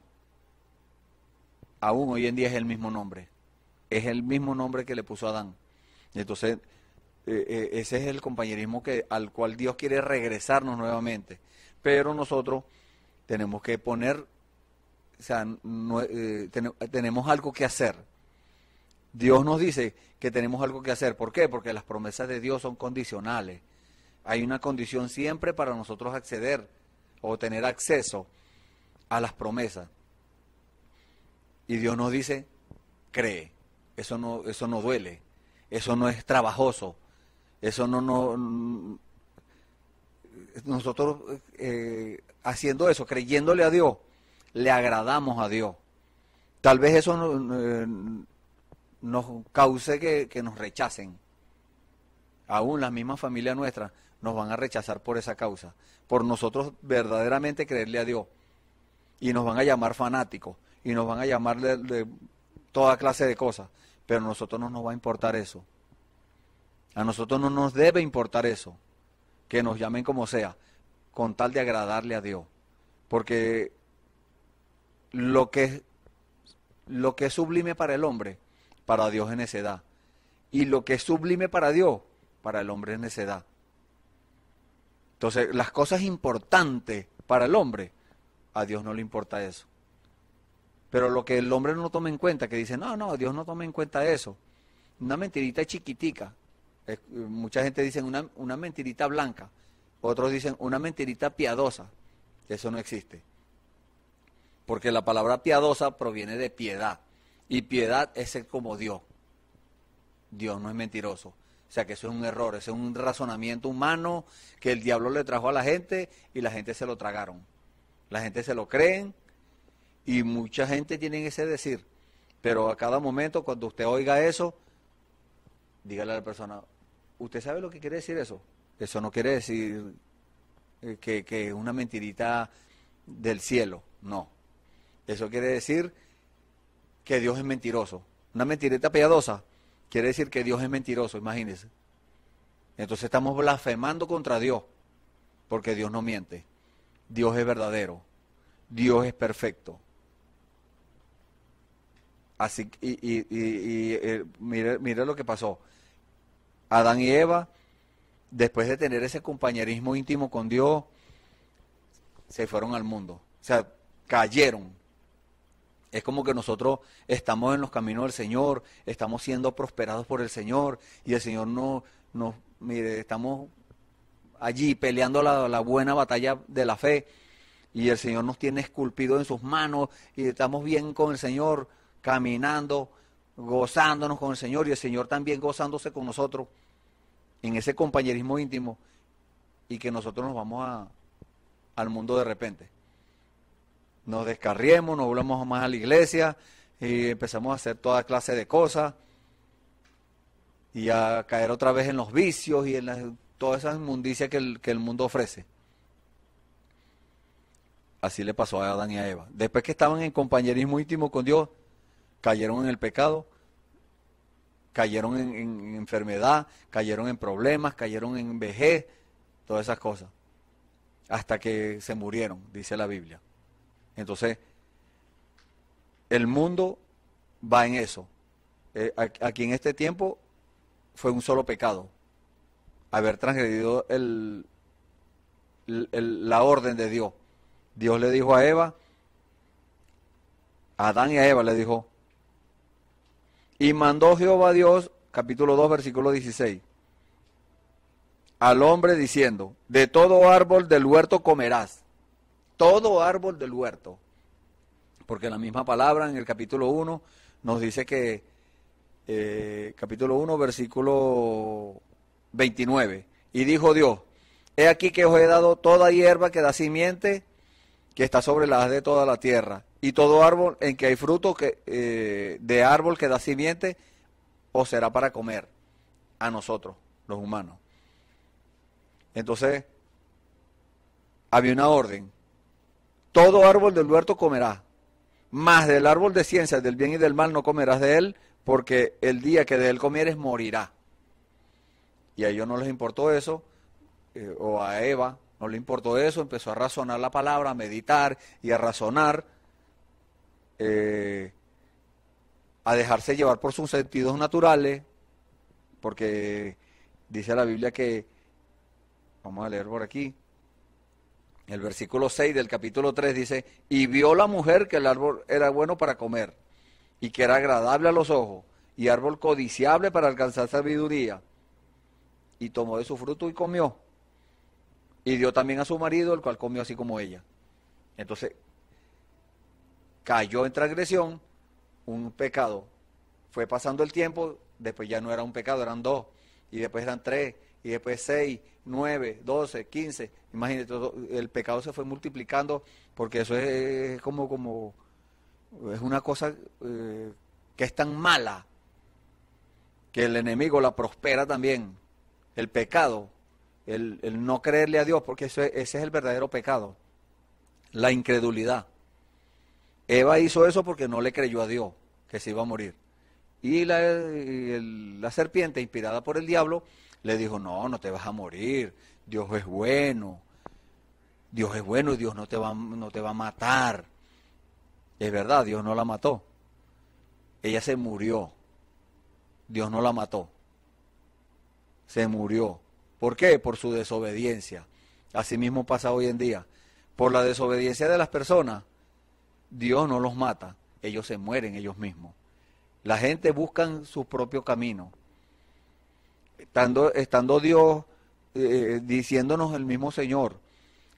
aún hoy en día es el mismo nombre. Es el mismo nombre que le puso Adán. Entonces, eh, eh, ese es el compañerismo que, al cual Dios quiere regresarnos nuevamente. Pero nosotros tenemos que poner o sea, eh, tenemos algo que hacer. Dios nos dice que tenemos algo que hacer. ¿Por qué? Porque las promesas de Dios son condicionales. Hay una condición siempre para nosotros acceder o tener acceso a las promesas. Y Dios nos dice, cree. Eso no, eso no duele. Eso no es trabajoso. Eso no, no mm, nosotros eh, haciendo eso, creyéndole a Dios, le agradamos a Dios. Tal vez eso eh, nos cause que, nos rechacen. Aún las mismas familias nuestras nos van a rechazar por esa causa, por nosotros verdaderamente creerle a Dios. Y nos van a llamar fanáticos, y nos van a llamar de, de toda clase de cosas, pero a nosotros no nos va a importar eso. A nosotros no nos debe importar eso, que nos llamen como sea, con tal de agradarle a Dios. Porque lo que, lo que es sublime para el hombre, para Dios es necedad. Y lo que es sublime para Dios, para el hombre es necedad. Entonces, las cosas importantes para el hombre, a Dios no le importa eso. Pero lo que el hombre no toma en cuenta, que dice, no, no, Dios no toma en cuenta eso. Una mentirita chiquitica. mucha gente dice una, una mentirita blanca. Otros dicen una mentirita piadosa. Eso no existe porque la palabra piadosa proviene de piedad, y piedad es ser como Dios. Dios no es mentiroso. O sea que eso es un error, eso es un razonamiento humano que el diablo le trajo a la gente y la gente se lo tragaron. La gente se lo creen y mucha gente tiene ese decir. Pero a cada momento, cuando usted oiga eso, dígale a la persona, ¿usted sabe lo que quiere decir eso? Eso no quiere decir eh, que, que es una mentirita del cielo, no. Eso quiere decir que Dios es mentiroso. Una mentireta piadosa quiere decir que Dios es mentiroso, imagínense. Entonces estamos blasfemando contra Dios, porque Dios no miente. Dios es verdadero. Dios es perfecto. Así, y, y, eh, mire lo que pasó. Adán y Eva, después de tener ese compañerismo íntimo con Dios, se fueron al mundo. O sea, cayeron, es como que nosotros estamos en los caminos del Señor, estamos siendo prosperados por el Señor y el Señor no nos, mire, estamos allí peleando la, buena batalla de la fe y el Señor nos tiene esculpido en sus manos y estamos bien con el Señor, caminando, gozándonos con el Señor y el Señor también gozándose con nosotros en ese compañerismo íntimo y que nosotros nos vamos a, al mundo de repente nos descarriemos, nos volvamos más a la iglesia y empezamos a hacer toda clase de cosas y a caer otra vez en los vicios y en todas esas inmundicias que el, mundo ofrece. Así le pasó a Adán y a Eva. Después que estaban en compañerismo íntimo con Dios, cayeron en el pecado, cayeron en, enfermedad, cayeron en problemas, cayeron en vejez, todas esas cosas. Hasta que se murieron, dice la Biblia. Entonces, el mundo va en eso. Eh, aquí en este tiempo fue un solo pecado, haber transgredido la orden de Dios. Dios le dijo a Eva, a Adán y a Eva le dijo, y mandó Jehová Dios, capítulo 2, versículo 16, al hombre diciendo, de todo árbol del huerto comerás, todo árbol del huerto. Porque la misma palabra en el capítulo 1 nos dice que, eh, capítulo 1, versículo 29, y dijo Dios, he aquí que os he dado toda hierba que da simiente, que está sobre la de toda la tierra, y todo árbol en que hay fruto que, eh, de árbol que da simiente, os será para comer a nosotros, los humanos. Entonces, había una orden todo árbol del huerto comerá, más del árbol de ciencia, del bien y del mal no comerás de él, porque el día que de él comieres morirá. Y a ellos no les importó eso, eh, o a Eva no le importó eso, empezó a razonar la palabra, a meditar y a razonar, eh, a dejarse llevar por sus sentidos naturales, porque dice la Biblia que, vamos a leer por aquí, el versículo 6 del capítulo 3 dice, y vio la mujer que el árbol era bueno para comer y que era agradable a los ojos y árbol codiciable para alcanzar sabiduría. Y tomó de su fruto y comió. Y dio también a su marido, el cual comió así como ella. Entonces, cayó en transgresión, un pecado. Fue pasando el tiempo, después ya no era un pecado, eran dos, y después eran tres, y después seis, 9, 12, 15. Imagínate, todo, el pecado se fue multiplicando porque eso es, como, como, es una cosa eh, que es tan mala que el enemigo la prospera también. El pecado, el, no creerle a Dios, porque ese es el verdadero pecado, la incredulidad. Eva hizo eso porque no le creyó a Dios que se iba a morir. Y la, la serpiente, inspirada por el diablo, le dijo, no, no te vas a morir, Dios es bueno, Dios es bueno, Dios no te va, no te va a matar. Es verdad, Dios no la mató. Ella se murió. Dios no la mató. Se murió. ¿Por qué? Por su desobediencia. Así mismo pasa hoy en día. Por la desobediencia de las personas, Dios no los mata. Ellos se mueren ellos mismos. La gente busca su propio camino estando, Dios eh, diciéndonos el mismo Señor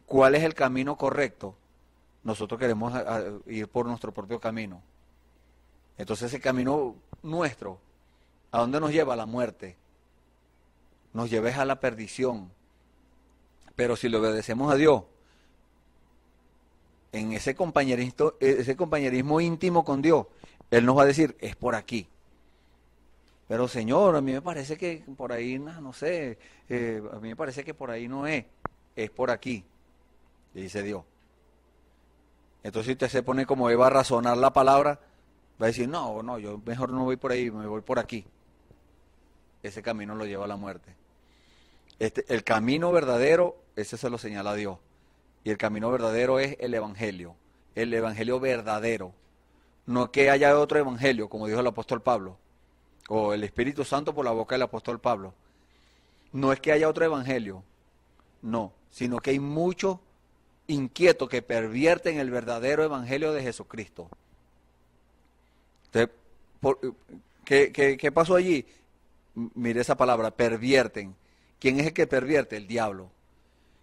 cuál es el camino correcto, nosotros queremos ir por nuestro propio camino. Entonces ese camino nuestro, ¿a dónde nos lleva? A la muerte. Nos lleva a la perdición. Pero si le obedecemos a Dios, en ese compañerismo, ese compañerismo íntimo con Dios, Él nos va a decir, es por aquí. Pero Señor, a mí me parece que por ahí, no sé, eh, a mí me parece que por ahí no es, es por aquí, le dice Dios. Entonces usted se pone como va a razonar la palabra, va a decir, no, no, yo mejor no voy por ahí, me voy por aquí. Ese camino lo lleva a la muerte. Este, el camino verdadero, ese se lo señala Dios. Y el camino verdadero es el Evangelio, el Evangelio verdadero. No que haya otro Evangelio, como dijo el apóstol Pablo o el Espíritu Santo por la boca del apóstol Pablo. No es que haya otro evangelio, no, sino que hay muchos inquietos que pervierten el verdadero evangelio de Jesucristo. ¿qué, pasó allí? Mire esa palabra, pervierten. ¿Quién es el que pervierte? El diablo.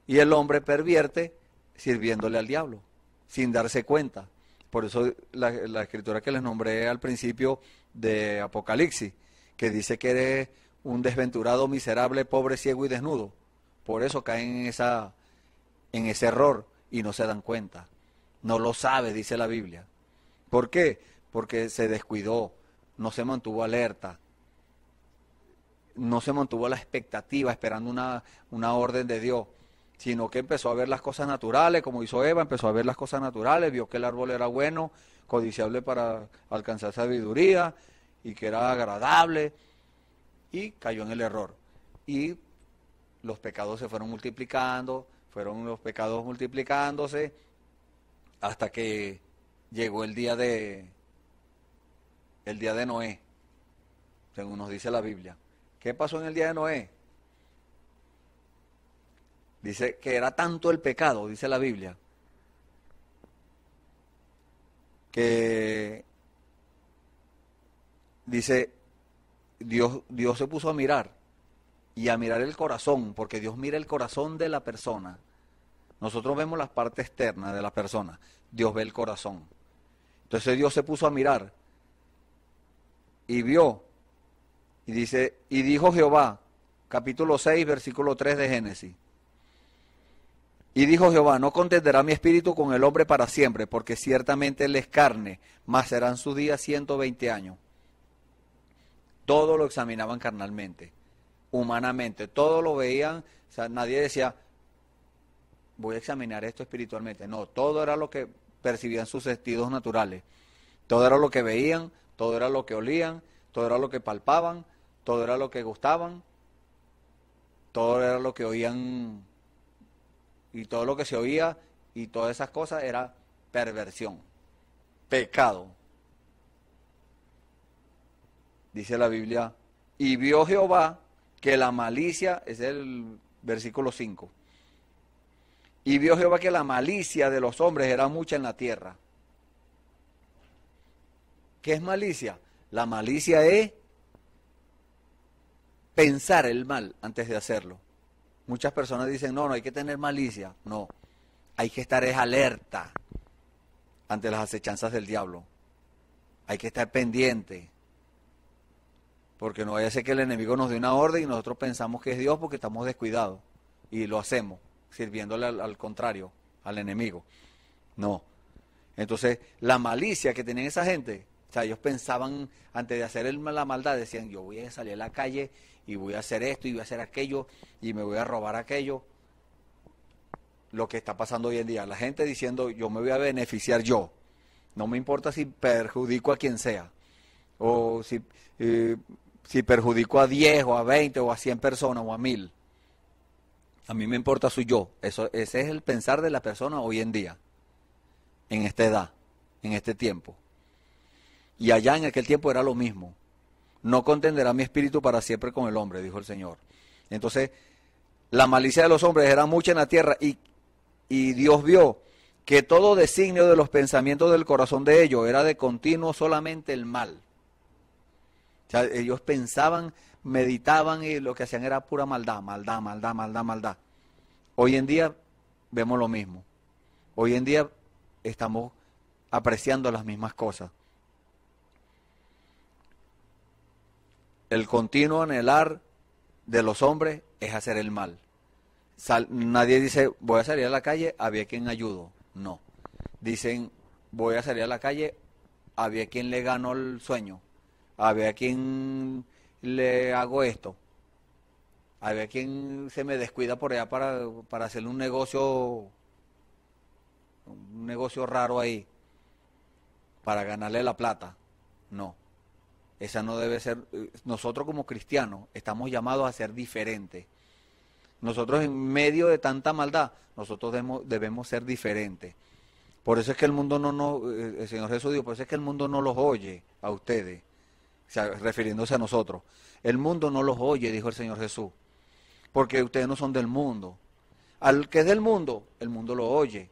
Y el hombre pervierte sirviéndole al diablo, sin darse cuenta. Por eso la, la escritura que les nombré al principio de Apocalipsis, que dice que eres un desventurado, miserable, pobre, ciego y desnudo. Por eso caen en, esa, en ese error y no se dan cuenta. No lo sabe, dice la Biblia. ¿Por qué? Porque se descuidó, no se mantuvo alerta, no se mantuvo a la expectativa esperando una, una orden de Dios, sino que empezó a ver las cosas naturales, como hizo Eva, empezó a ver las cosas naturales, vio que el árbol era bueno, codiciable para alcanzar sabiduría y que era agradable y cayó en el error. Y los pecados se fueron multiplicando, fueron los pecados multiplicándose hasta que llegó el día de el día de Noé, según nos dice la Biblia. ¿Qué pasó en el día de Noé? Dice que era tanto el pecado, dice la Biblia, que dice, Dios, Dios se puso a mirar y a mirar el corazón, porque Dios mira el corazón de la persona. Nosotros vemos la parte externa de la persona, Dios ve el corazón. Entonces Dios se puso a mirar y vio, y dice, y dijo Jehová, capítulo 6, versículo 3 de Génesis, y dijo Jehová, no contenderá mi espíritu con el hombre para siempre, porque ciertamente él es carne, mas serán su días 120 años. Todo lo examinaban carnalmente, humanamente, todo lo veían, o sea, nadie decía, voy a examinar esto espiritualmente. No, todo era lo que percibían sus sentidos naturales, todo era lo que veían, todo era lo que olían, todo era lo que palpaban, todo era lo que gustaban, todo era lo que oían y todo lo que se oía y todas esas cosas era perversión, pecado. Dice la Biblia, y vio Jehová que la malicia, es el versículo 5, y vio Jehová que la malicia de los hombres era mucha en la tierra. ¿Qué es malicia? La malicia es pensar el mal antes de hacerlo. Muchas personas dicen, no, no hay que tener malicia. No, hay que estar alerta ante las acechanzas del diablo. Hay que estar pendiente. Porque no vaya a ser que el enemigo nos dé una orden y nosotros pensamos que es Dios porque estamos descuidados. Y lo hacemos, sirviéndole al, contrario, al enemigo. No. Entonces, la malicia que tienen esa gente sea, ellos pensaban, antes de hacer la maldad, decían, yo voy a salir a la calle y voy a hacer esto y voy a hacer aquello y me voy a robar aquello. Lo que está pasando hoy en día, la gente diciendo, yo me voy a beneficiar yo. No me importa si perjudico a quien sea. O si, eh, si perjudico a 10 o a 20 o a 100 personas o a 1000. A mí me importa su yo. Eso, ese es el pensar de la persona hoy en día, en esta edad, en este tiempo. Y allá en aquel tiempo era lo mismo. No contenderá mi espíritu para siempre con el hombre, dijo el Señor. Entonces, la malicia de los hombres era mucha en la tierra y, Dios vio que todo designio de los pensamientos del corazón de ellos era de continuo solamente el mal. O sea, ellos pensaban, meditaban y lo que hacían era pura maldad, maldad, maldad, maldad, maldad. Hoy en día vemos lo mismo. Hoy en día estamos apreciando las mismas cosas. el continuo anhelar de los hombres es hacer el mal. nadie dice, voy a salir a la calle, había quien ayudo. No. Dicen, voy a salir a la calle, había quien le ganó el sueño. Había quien le hago esto. Había quien se me descuida por allá para, para un negocio, un negocio raro ahí, para ganarle la plata. No. Esa no debe ser, eh, nosotros como cristianos estamos llamados a ser diferentes. Nosotros en medio de tanta maldad, nosotros debemos, ser diferentes. Por eso es que el mundo no nos, eh, el Señor Jesús dijo, por eso es que el mundo no los oye a ustedes, refiriéndose a nosotros. El mundo no los oye, dijo el Señor Jesús, porque ustedes no son del mundo. Al que es del mundo, el mundo lo oye,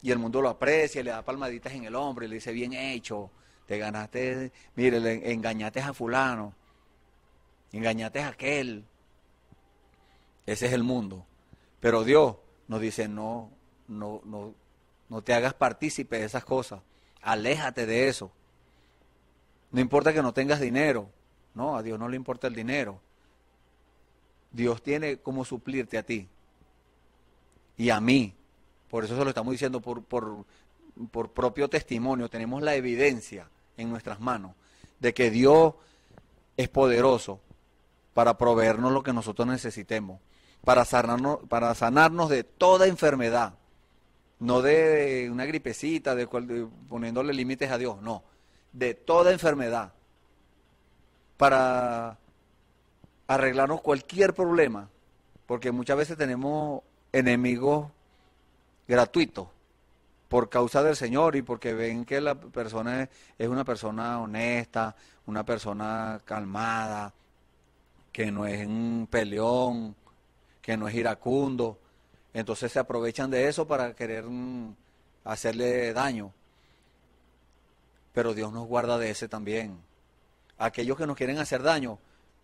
y el mundo lo aprecia, le da palmaditas en el hombro y le dice, bien hecho, te ganaste, mire, engañaste a fulano, engañaste a aquel. Ese es el mundo. Pero Dios nos dice, no, no, no, no te hagas partícipe de esas cosas. Aléjate de eso. No importa que no tengas dinero. No, a Dios no le importa el dinero. Dios tiene como suplirte a ti y a mí. Por eso se lo estamos diciendo por, por propio testimonio. Tenemos la evidencia en nuestras manos, de que Dios es poderoso para proveernos lo que nosotros necesitemos, para sanarnos, para sanarnos de toda enfermedad, no de una gripecita, de, poniéndole límites a Dios, no, de toda enfermedad, para arreglarnos cualquier problema, porque muchas veces tenemos enemigos gratuitos por causa del Señor y porque ven que la persona es, una persona honesta, una persona calmada, que no es un peleón, que no es iracundo. Entonces se aprovechan de eso para querer mm, hacerle daño. Pero Dios nos guarda de ese también. Aquellos que nos quieren hacer daño,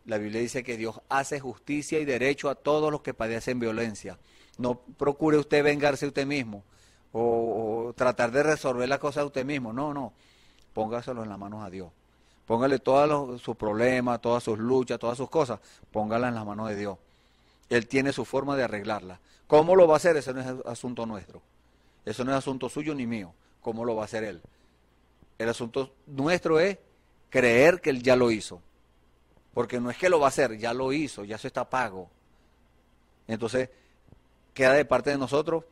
la Biblia dice que Dios hace justicia y derecho a todos los que padecen violencia. No procure usted vengarse usted mismo o, tratar de resolver la cosa a usted mismo. No, no. Póngaselo en las manos a Dios. Póngale todos sus problemas, todas sus luchas, todas sus cosas. Póngalas en las manos de Dios. Él tiene su forma de arreglarla. ¿Cómo lo va a hacer? Ese no es asunto nuestro. Eso no es asunto suyo ni mío. ¿Cómo lo va a hacer Él? El asunto nuestro es creer que Él ya lo hizo. Porque no es que lo va a hacer, ya lo hizo, ya se está pago. Entonces, queda de parte de nosotros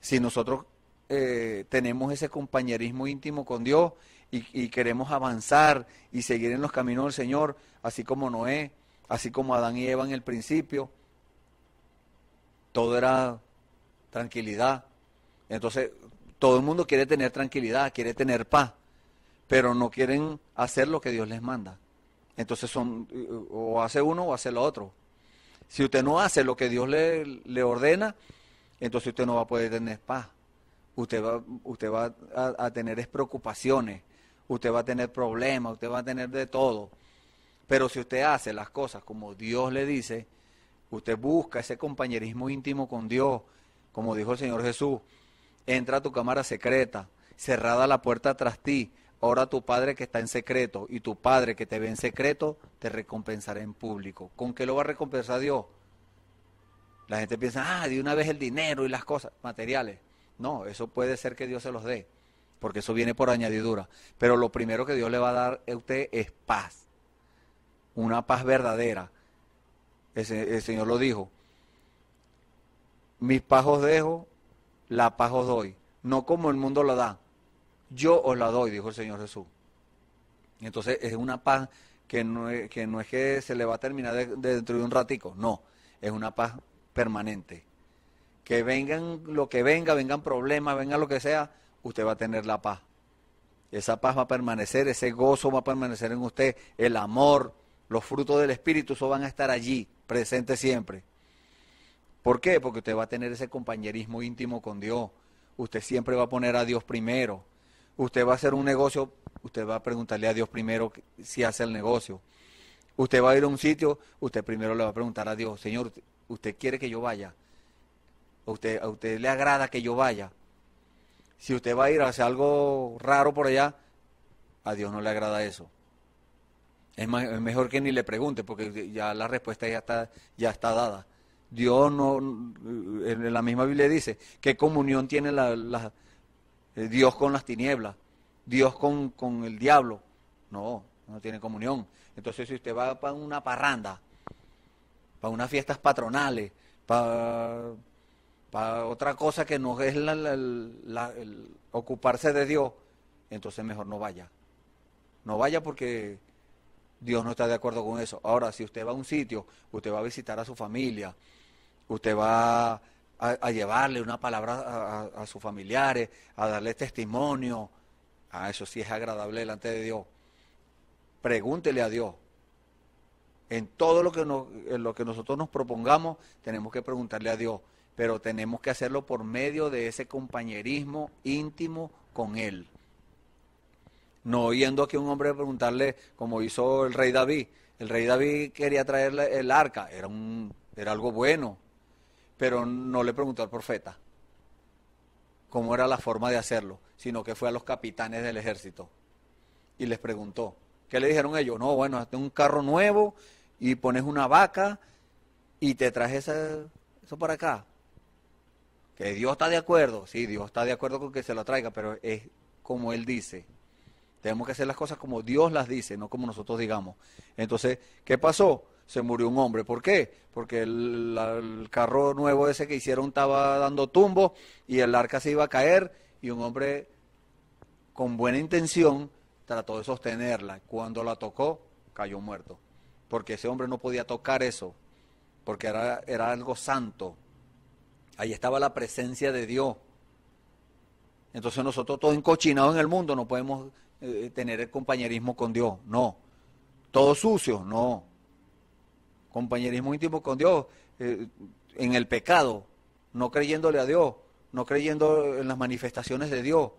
si nosotros eh, tenemos ese compañerismo íntimo con Dios y, queremos avanzar y seguir en los caminos del Señor, así como Noé, así como Adán y Eva en el principio, todo era tranquilidad. Entonces, todo el mundo quiere tener tranquilidad, quiere tener paz, pero no quieren hacer lo que Dios les manda. Entonces son, o hace uno o hace lo otro. Si usted no hace lo que Dios le, le ordena, entonces usted no va a poder tener paz usted va, usted va a, tener preocupaciones, usted va a tener problemas, usted va a tener de todo. Pero si usted hace las cosas como Dios le dice, usted busca ese compañerismo íntimo con Dios, como dijo el Señor Jesús, entra a tu cámara secreta, cerrada la puerta tras ti, ora a tu Padre que está en secreto, y tu Padre que te ve en secreto, te recompensará en público. ¿Con qué lo va a recompensar Dios? La gente piensa, ah, de una vez el dinero y las cosas materiales. No, eso puede ser que Dios se los dé, porque eso viene por añadidura. Pero lo primero que Dios le va a dar a usted es paz, una paz verdadera. El, Señor lo dijo, mis paz os dejo, la paz os doy, no como el mundo la da, yo os la doy, dijo el Señor Jesús. Entonces es una paz que no es que, se le va a terminar de, dentro de un ratico, no, es una paz permanente que vengan lo que venga, vengan problemas, vengan lo que sea, usted va a tener la paz. Esa paz va a permanecer, ese gozo va a permanecer en usted, el amor, los frutos del Espíritu, eso van a estar allí, presente siempre. ¿Por qué? Porque usted va a tener ese compañerismo íntimo con Dios. Usted siempre va a poner a Dios primero. Usted va a hacer un negocio, usted va a preguntarle a Dios primero si hace el negocio. Usted va a ir a un sitio, usted primero le va a preguntar a Dios, Señor, ¿usted quiere que yo vaya? ¿A usted, le agrada que yo vaya? Si usted va a ir a hacer algo raro por allá, a Dios no le agrada eso. Es, mejor que ni le pregunte, porque ya la respuesta ya está, ya está dada. Dios no, en la misma Biblia dice, ¿qué comunión tiene eh, Dios con las tinieblas? Dios con, con, el diablo. No, no tiene comunión. Entonces si usted va para una parranda, para unas fiestas patronales, para para otra cosa que no es el ocuparse de Dios, entonces mejor no vaya. No vaya porque Dios no está de acuerdo con eso. Ahora, si usted va a un sitio, usted va a visitar a su familia, usted va a, llevarle una palabra a, sus familiares, a darle testimonio, a ah, eso sí es agradable delante de Dios. Pregúntele a Dios. En todo lo que, lo que nosotros nos propongamos, tenemos que preguntarle a Dios pero tenemos que hacerlo por medio de ese compañerismo íntimo con Él. No oyendo aquí un hombre preguntarle, como hizo el rey David, el rey David quería traerle el arca, era, un, era algo bueno, pero no le preguntó al profeta cómo era la forma de hacerlo, sino que fue a los capitanes del ejército y les preguntó. ¿Qué le dijeron ellos? No, bueno, hazte un carro nuevo y pones una vaca y te traes eso para acá. Que Dios está de acuerdo, sí, Dios está de acuerdo con que se la traiga, pero es como Él dice. Tenemos que hacer las cosas como Dios las dice, no como nosotros digamos. Entonces, ¿qué pasó? Se murió un hombre. ¿Por qué? Porque el, carro nuevo ese que hicieron estaba dando tumbo y el arca se iba a caer y un hombre con buena intención trató de sostenerla. Cuando la tocó, cayó muerto. Porque ese hombre no podía tocar eso, porque era algo santo, Ahí estaba la presencia de Dios. Entonces nosotros todos encochinados en el mundo no podemos eh, tener el compañerismo con Dios. No. Todos sucios, no. Compañerismo íntimo con Dios. Eh, en el pecado, no creyéndole a Dios, no creyendo en las manifestaciones de Dios,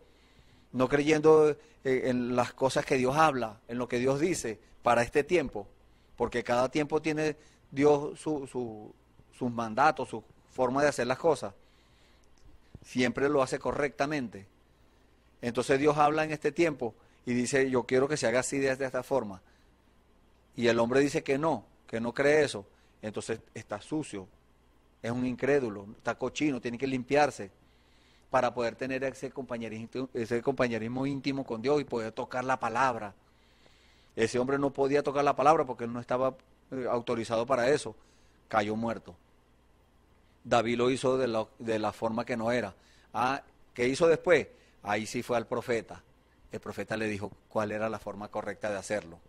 no creyendo eh, en las cosas que Dios habla, en lo que Dios dice para este tiempo. Porque cada tiempo tiene Dios sus mandatos, sus forma de hacer las cosas. Siempre lo hace correctamente. Entonces Dios habla en este tiempo y dice, yo quiero que se haga así de esta forma. Y el hombre dice que no, que no cree eso. Entonces está sucio, es un incrédulo, está cochino, tiene que limpiarse para poder tener ese compañerismo, ese compañerismo íntimo con Dios y poder tocar la palabra. Ese hombre no podía tocar la palabra porque no estaba eh, autorizado para eso. Cayó muerto. David lo hizo de la, forma que no era. Ah, ¿Qué hizo después? Ahí sí fue al profeta. El profeta le dijo cuál era la forma correcta de hacerlo.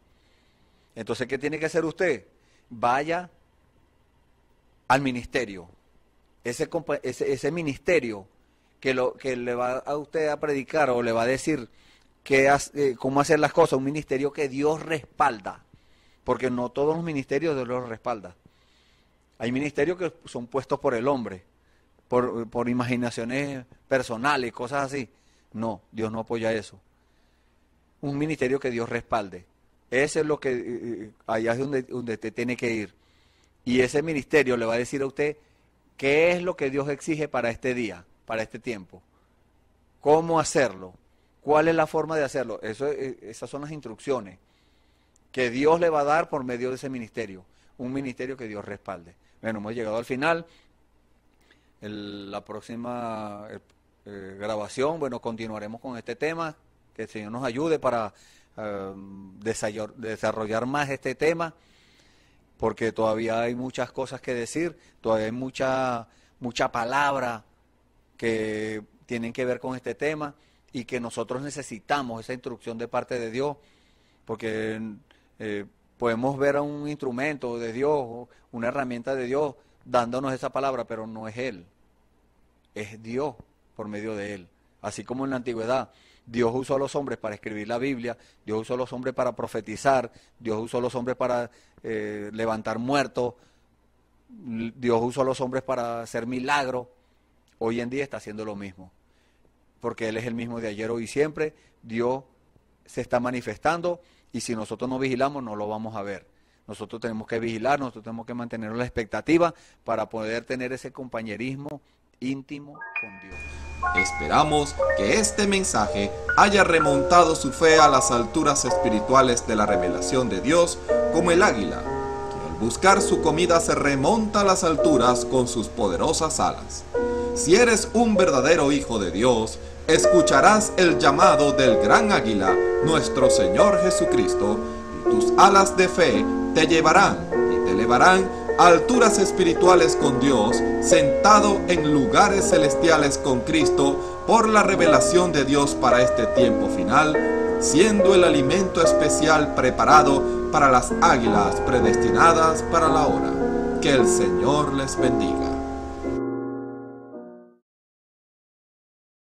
Entonces, ¿qué tiene que hacer usted? Vaya al ministerio. Ese, ese, ministerio que, lo, que le va a usted a predicar o le va a decir eh, cómo hacer las cosas, un ministerio que Dios respalda, porque no todos los ministerios Dios los respalda. Hay ministerios que son puestos por el hombre, por, imaginaciones personales, cosas así. No, Dios no apoya eso. Un ministerio que Dios respalde. Ese es lo que, eh, eh, allá es donde, usted tiene que ir. Y ese ministerio le va a decir a usted qué es lo que Dios exige para este día, para este tiempo. ¿Cómo hacerlo? ¿Cuál es la forma de hacerlo? Eso, eh, esas son las instrucciones que Dios le va a dar por medio de ese ministerio. Un ministerio que Dios respalde. Bueno, hemos llegado al final. la próxima eh, eh, grabación, bueno, continuaremos con este tema, que el Señor nos ayude para eh, desarrollar más este tema, porque todavía hay muchas cosas que decir, todavía hay mucha, mucha palabra que tienen que ver con este tema y que nosotros necesitamos esa instrucción de parte de Dios, porque podemos ver a un instrumento de Dios, una herramienta de Dios, dándonos esa palabra, pero no es Él, es Dios por medio de Él. Así como en la antigüedad, Dios usó a los hombres para escribir la Biblia, Dios usó a los hombres para profetizar, Dios usó a los hombres para eh, levantar muertos, Dios usó a los hombres para hacer milagros. Hoy en día está haciendo lo mismo, porque Él es el mismo de ayer, hoy y siempre. Dios se está manifestando y si nosotros no vigilamos, no lo vamos a ver. Nosotros tenemos que vigilar, nosotros tenemos que mantener la expectativa para poder tener ese compañerismo íntimo con Dios. Esperamos que este mensaje haya remontado su fe a las alturas espirituales de la revelación de Dios, como el águila, que al buscar su comida se remonta a las alturas con sus poderosas alas. Si eres un verdadero hijo de Dios, escucharás el llamado del gran águila, nuestro Señor Jesucristo, y tus alas de fe te llevarán y te elevarán a alturas espirituales con Dios, sentado en lugares celestiales con Cristo por la revelación de Dios para este tiempo final, siendo el alimento especial preparado para las águilas predestinadas para la hora. Que el Señor les bendiga.